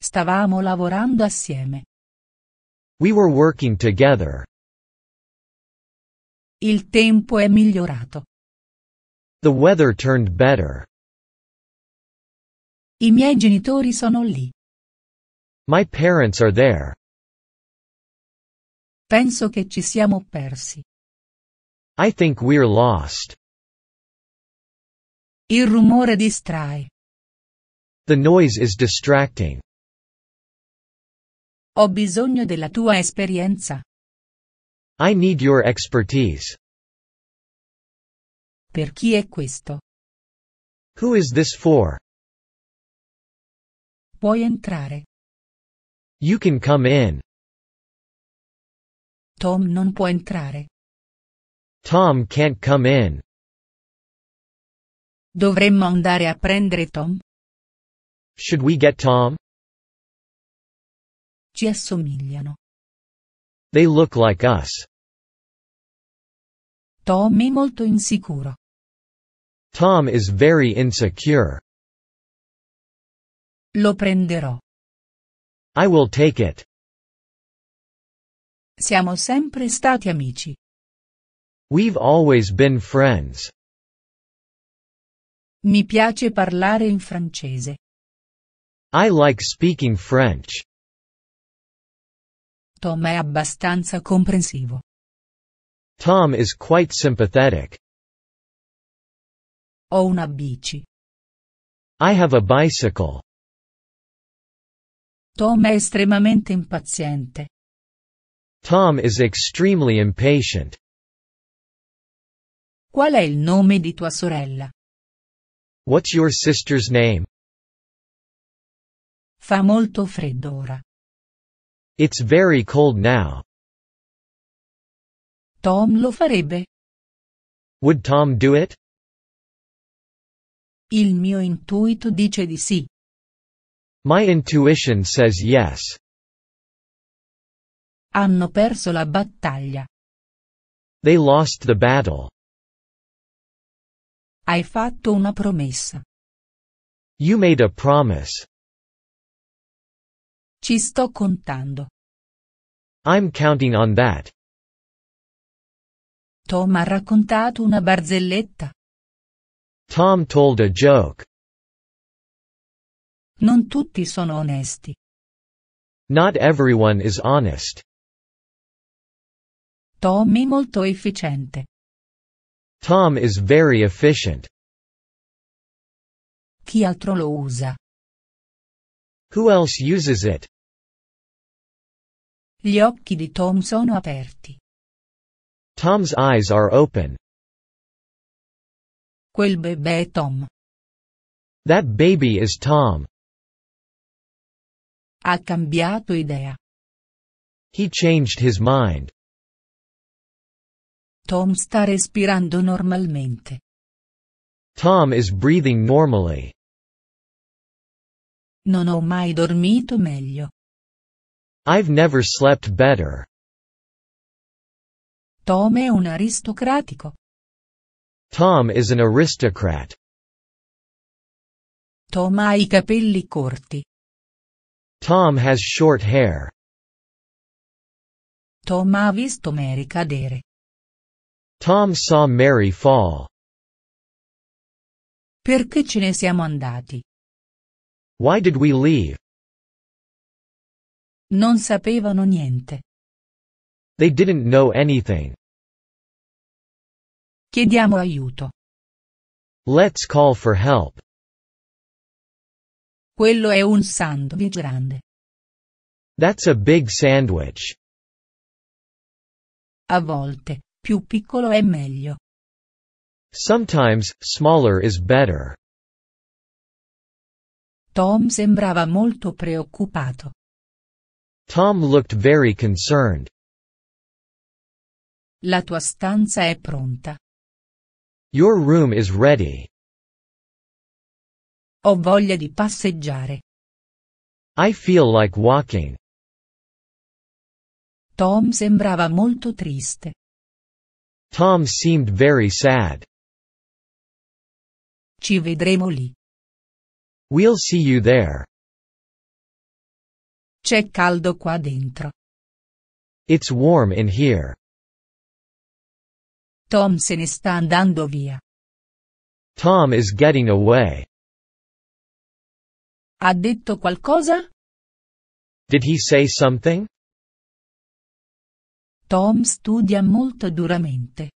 Stavamo lavorando assieme. We were working together. Il tempo è migliorato. The weather turned better. I miei genitori sono lì. My parents are there. Penso che ci siamo persi. I think we're lost. Il rumore distrae. The noise is distracting. Ho bisogno della tua esperienza. I need your expertise. Per chi è questo? Who is this for? Puoi entrare. You can come in. Tom non può entrare. Tom can't come in. Dovremmo andare a prendere Tom? Should we get Tom? Ci assomigliano. They look like us. Tom è molto insicuro. Tom is very insecure. Lo prenderò. I will take it. Siamo sempre stati amici. We've always been friends. Mi piace parlare in francese. I like speaking French. Tom è abbastanza comprensivo. Tom is quite sympathetic. Ho una bici. I have a bicycle. Tom è estremamente impaziente. Tom is extremely impatient. Qual è il nome di tua sorella? What's your sister's name? Fa molto freddo ora. It's very cold now. Tom lo farebbe. Would Tom do it? Il mio intuito dice di sì. My intuition says yes. Hanno perso la battaglia. They lost the battle. Hai fatto una promessa. You made a promise. Ci sto contando. I'm counting on that. Tom ha raccontato una barzelletta. Tom told a joke. Non tutti sono onesti. Not everyone is honest. Tom è molto efficiente. Tom is very efficient. Chi altro lo usa? Who else uses it? Gli occhi di Tom sono aperti. Tom's eyes are open. Quel bebè è Tom. That baby is Tom. Ha cambiato idea. He changed his mind. Tom sta respirando normalmente. Tom is breathing normally. Non ho mai dormito meglio. I've never slept better. Tom è un aristocratico. Tom is an aristocrat. Tom ha i capelli corti. Tom has short hair. Tom ha visto Mary cadere. Tom saw Mary fall. Perché ce ne siamo andati? Why did we leave? Non sapevano niente. They didn't know anything. Chiediamo aiuto. Let's call for help. Quello è un sandwich grande. That's a big sandwich. A volte, Più piccolo è meglio. Sometimes, smaller is better. Tom sembrava molto preoccupato. Tom looked very concerned. La tua stanza è pronta. Your room is ready. Ho voglia di passeggiare. I feel like walking. Tom sembrava molto triste. Tom seemed very sad. Ci vedremo lì. We'll see you there. C'è caldo qua dentro. It's warm in here. Tom se ne sta andando via. Tom is getting away. Ha detto qualcosa? Did he say something? Tom studia molto duramente.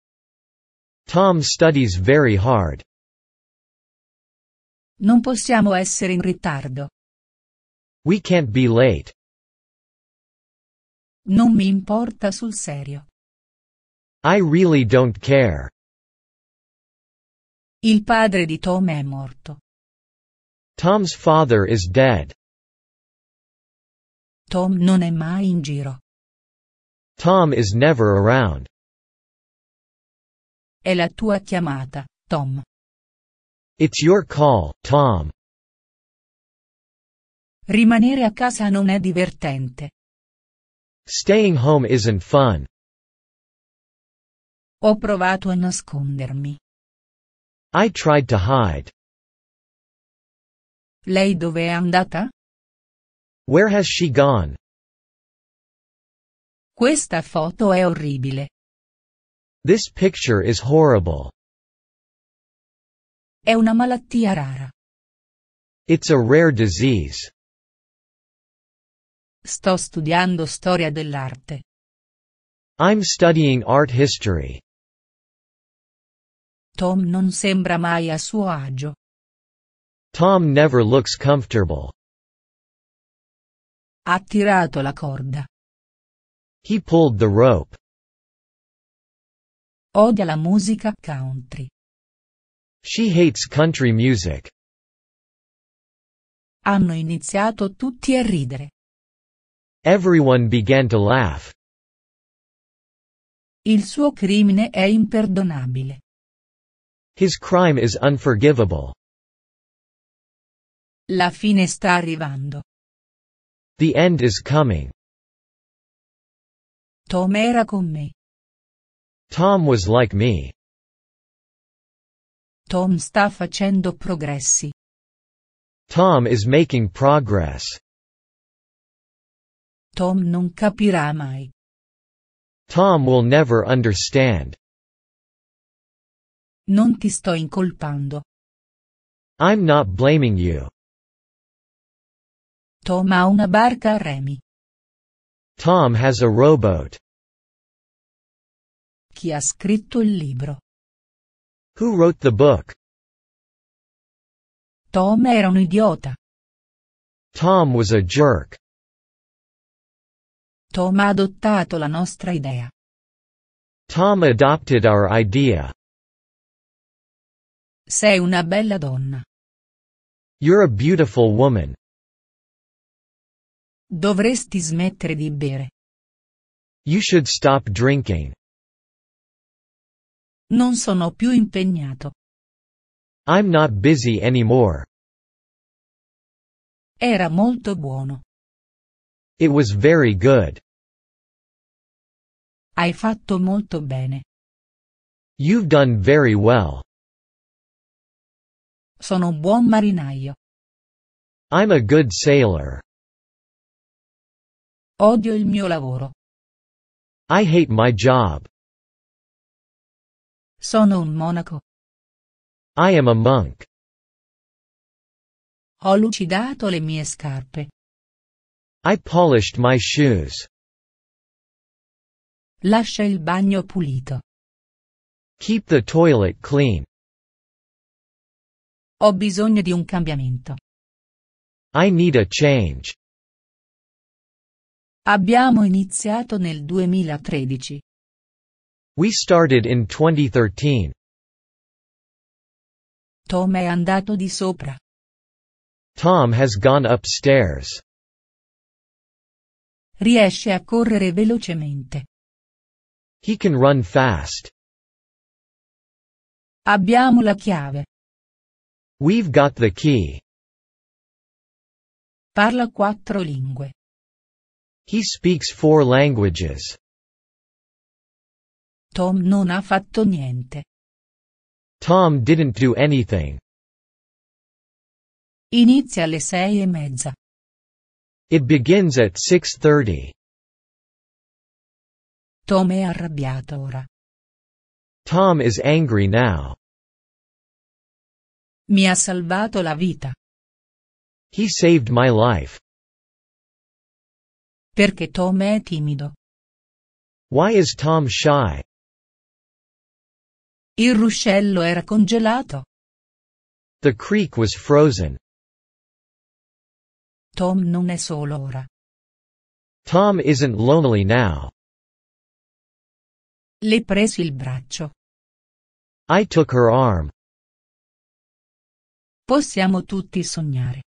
Tom studies very hard. Non possiamo essere in ritardo. We can't be late. Non mi importa sul serio. I really don't care. Il padre di Tom è morto. Tom's father is dead. Tom non è mai in giro. Tom is never around. È la tua chiamata, Tom. It's your call, Tom. Rimanere a casa non è divertente. Staying home isn't fun. Ho provato a nascondermi. I tried to hide. Lei dove è andata? Where has she gone? Questa foto è orribile. This picture is horrible. È una malattia rara. It's a rare disease. Sto studiando storia dell'arte. I'm studying art history. Tom non sembra mai a suo agio. Tom never looks comfortable. Ha tirato la corda. He pulled the rope. Odia la musica country. She hates country music. Hanno iniziato tutti a ridere. Everyone began to laugh. Il suo crimine è imperdonabile. His crime is unforgivable. La fine sta arrivando. The end is coming. Tom era con me. Tom was like me. Tom sta facendo progressi. Tom is making progress. Tom non capirà mai. Tom will never understand. Non ti sto incolpando. I'm not blaming you. Tom ha una barca a remi. Tom has a rowboat. Chi ha scritto il libro? Who wrote the book? Tom era un idiota. Tom was a jerk. Tom ha adottato la nostra idea. Tom adopted our idea. Sei una bella donna. You're a beautiful woman. Dovresti smettere di bere. You should stop drinking. Non sono più impegnato. I'm not busy anymore. Era molto buono. It was very good. Hai fatto molto bene. You've done very well. Sono un buon marinaio. I'm a good sailor. Odio il mio lavoro. I hate my job. Sono un monaco. I am a monk. Ho lucidato le mie scarpe. I polished my shoes. Lascia il bagno pulito. Keep the toilet clean. Ho bisogno di un cambiamento. I need a change. Abbiamo iniziato nel 2013. We started in 2013. Tom è andato di sopra. Tom has gone upstairs. Riesce a correre velocemente. He can run fast. Abbiamo la chiave. We've got the key. Parla quattro lingue. He speaks four languages. Tom non ha fatto niente. Tom didn't do anything. Inizia alle sei e mezza. It begins at 6.30. Tom è arrabbiato ora. Tom is angry now. Mi ha salvato la vita. He saved my life. Perché Tom è timido? Why is Tom shy? Il ruscello era congelato. The creek was frozen. Tom non è solo ora. Tom isn't lonely now. Le presi il braccio. I took her arm. Possiamo tutti sognare.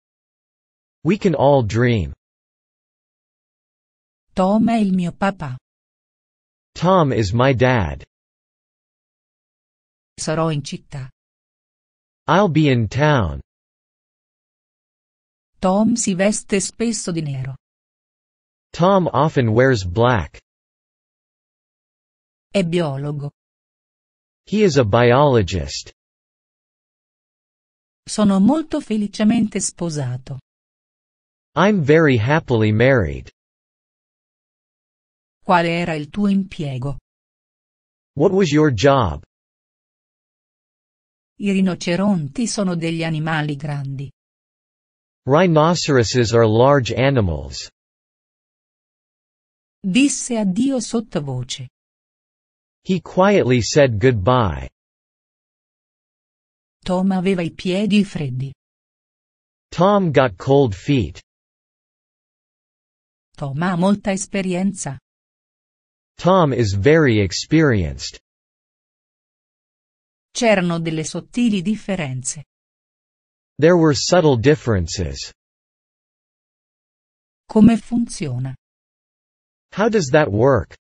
We can all dream. Tom è il mio papà. Tom is my dad. Sarò in città. I'll be in town. Tom si veste spesso di nero. Tom often wears black. È biologo. He is a biologist. Sono molto felicemente sposato. I'm very happily married. Qual era il tuo impiego? What was your job? I rinoceronti sono degli animali grandi. Rhinoceroses are large animals. Disse addio sottovoce. He quietly said goodbye. Tom aveva i piedi freddi. Tom got cold feet. Tom ha molta esperienza. Tom is very experienced. C'erano delle sottili differenze. There were subtle differences. Come funziona? How does that work?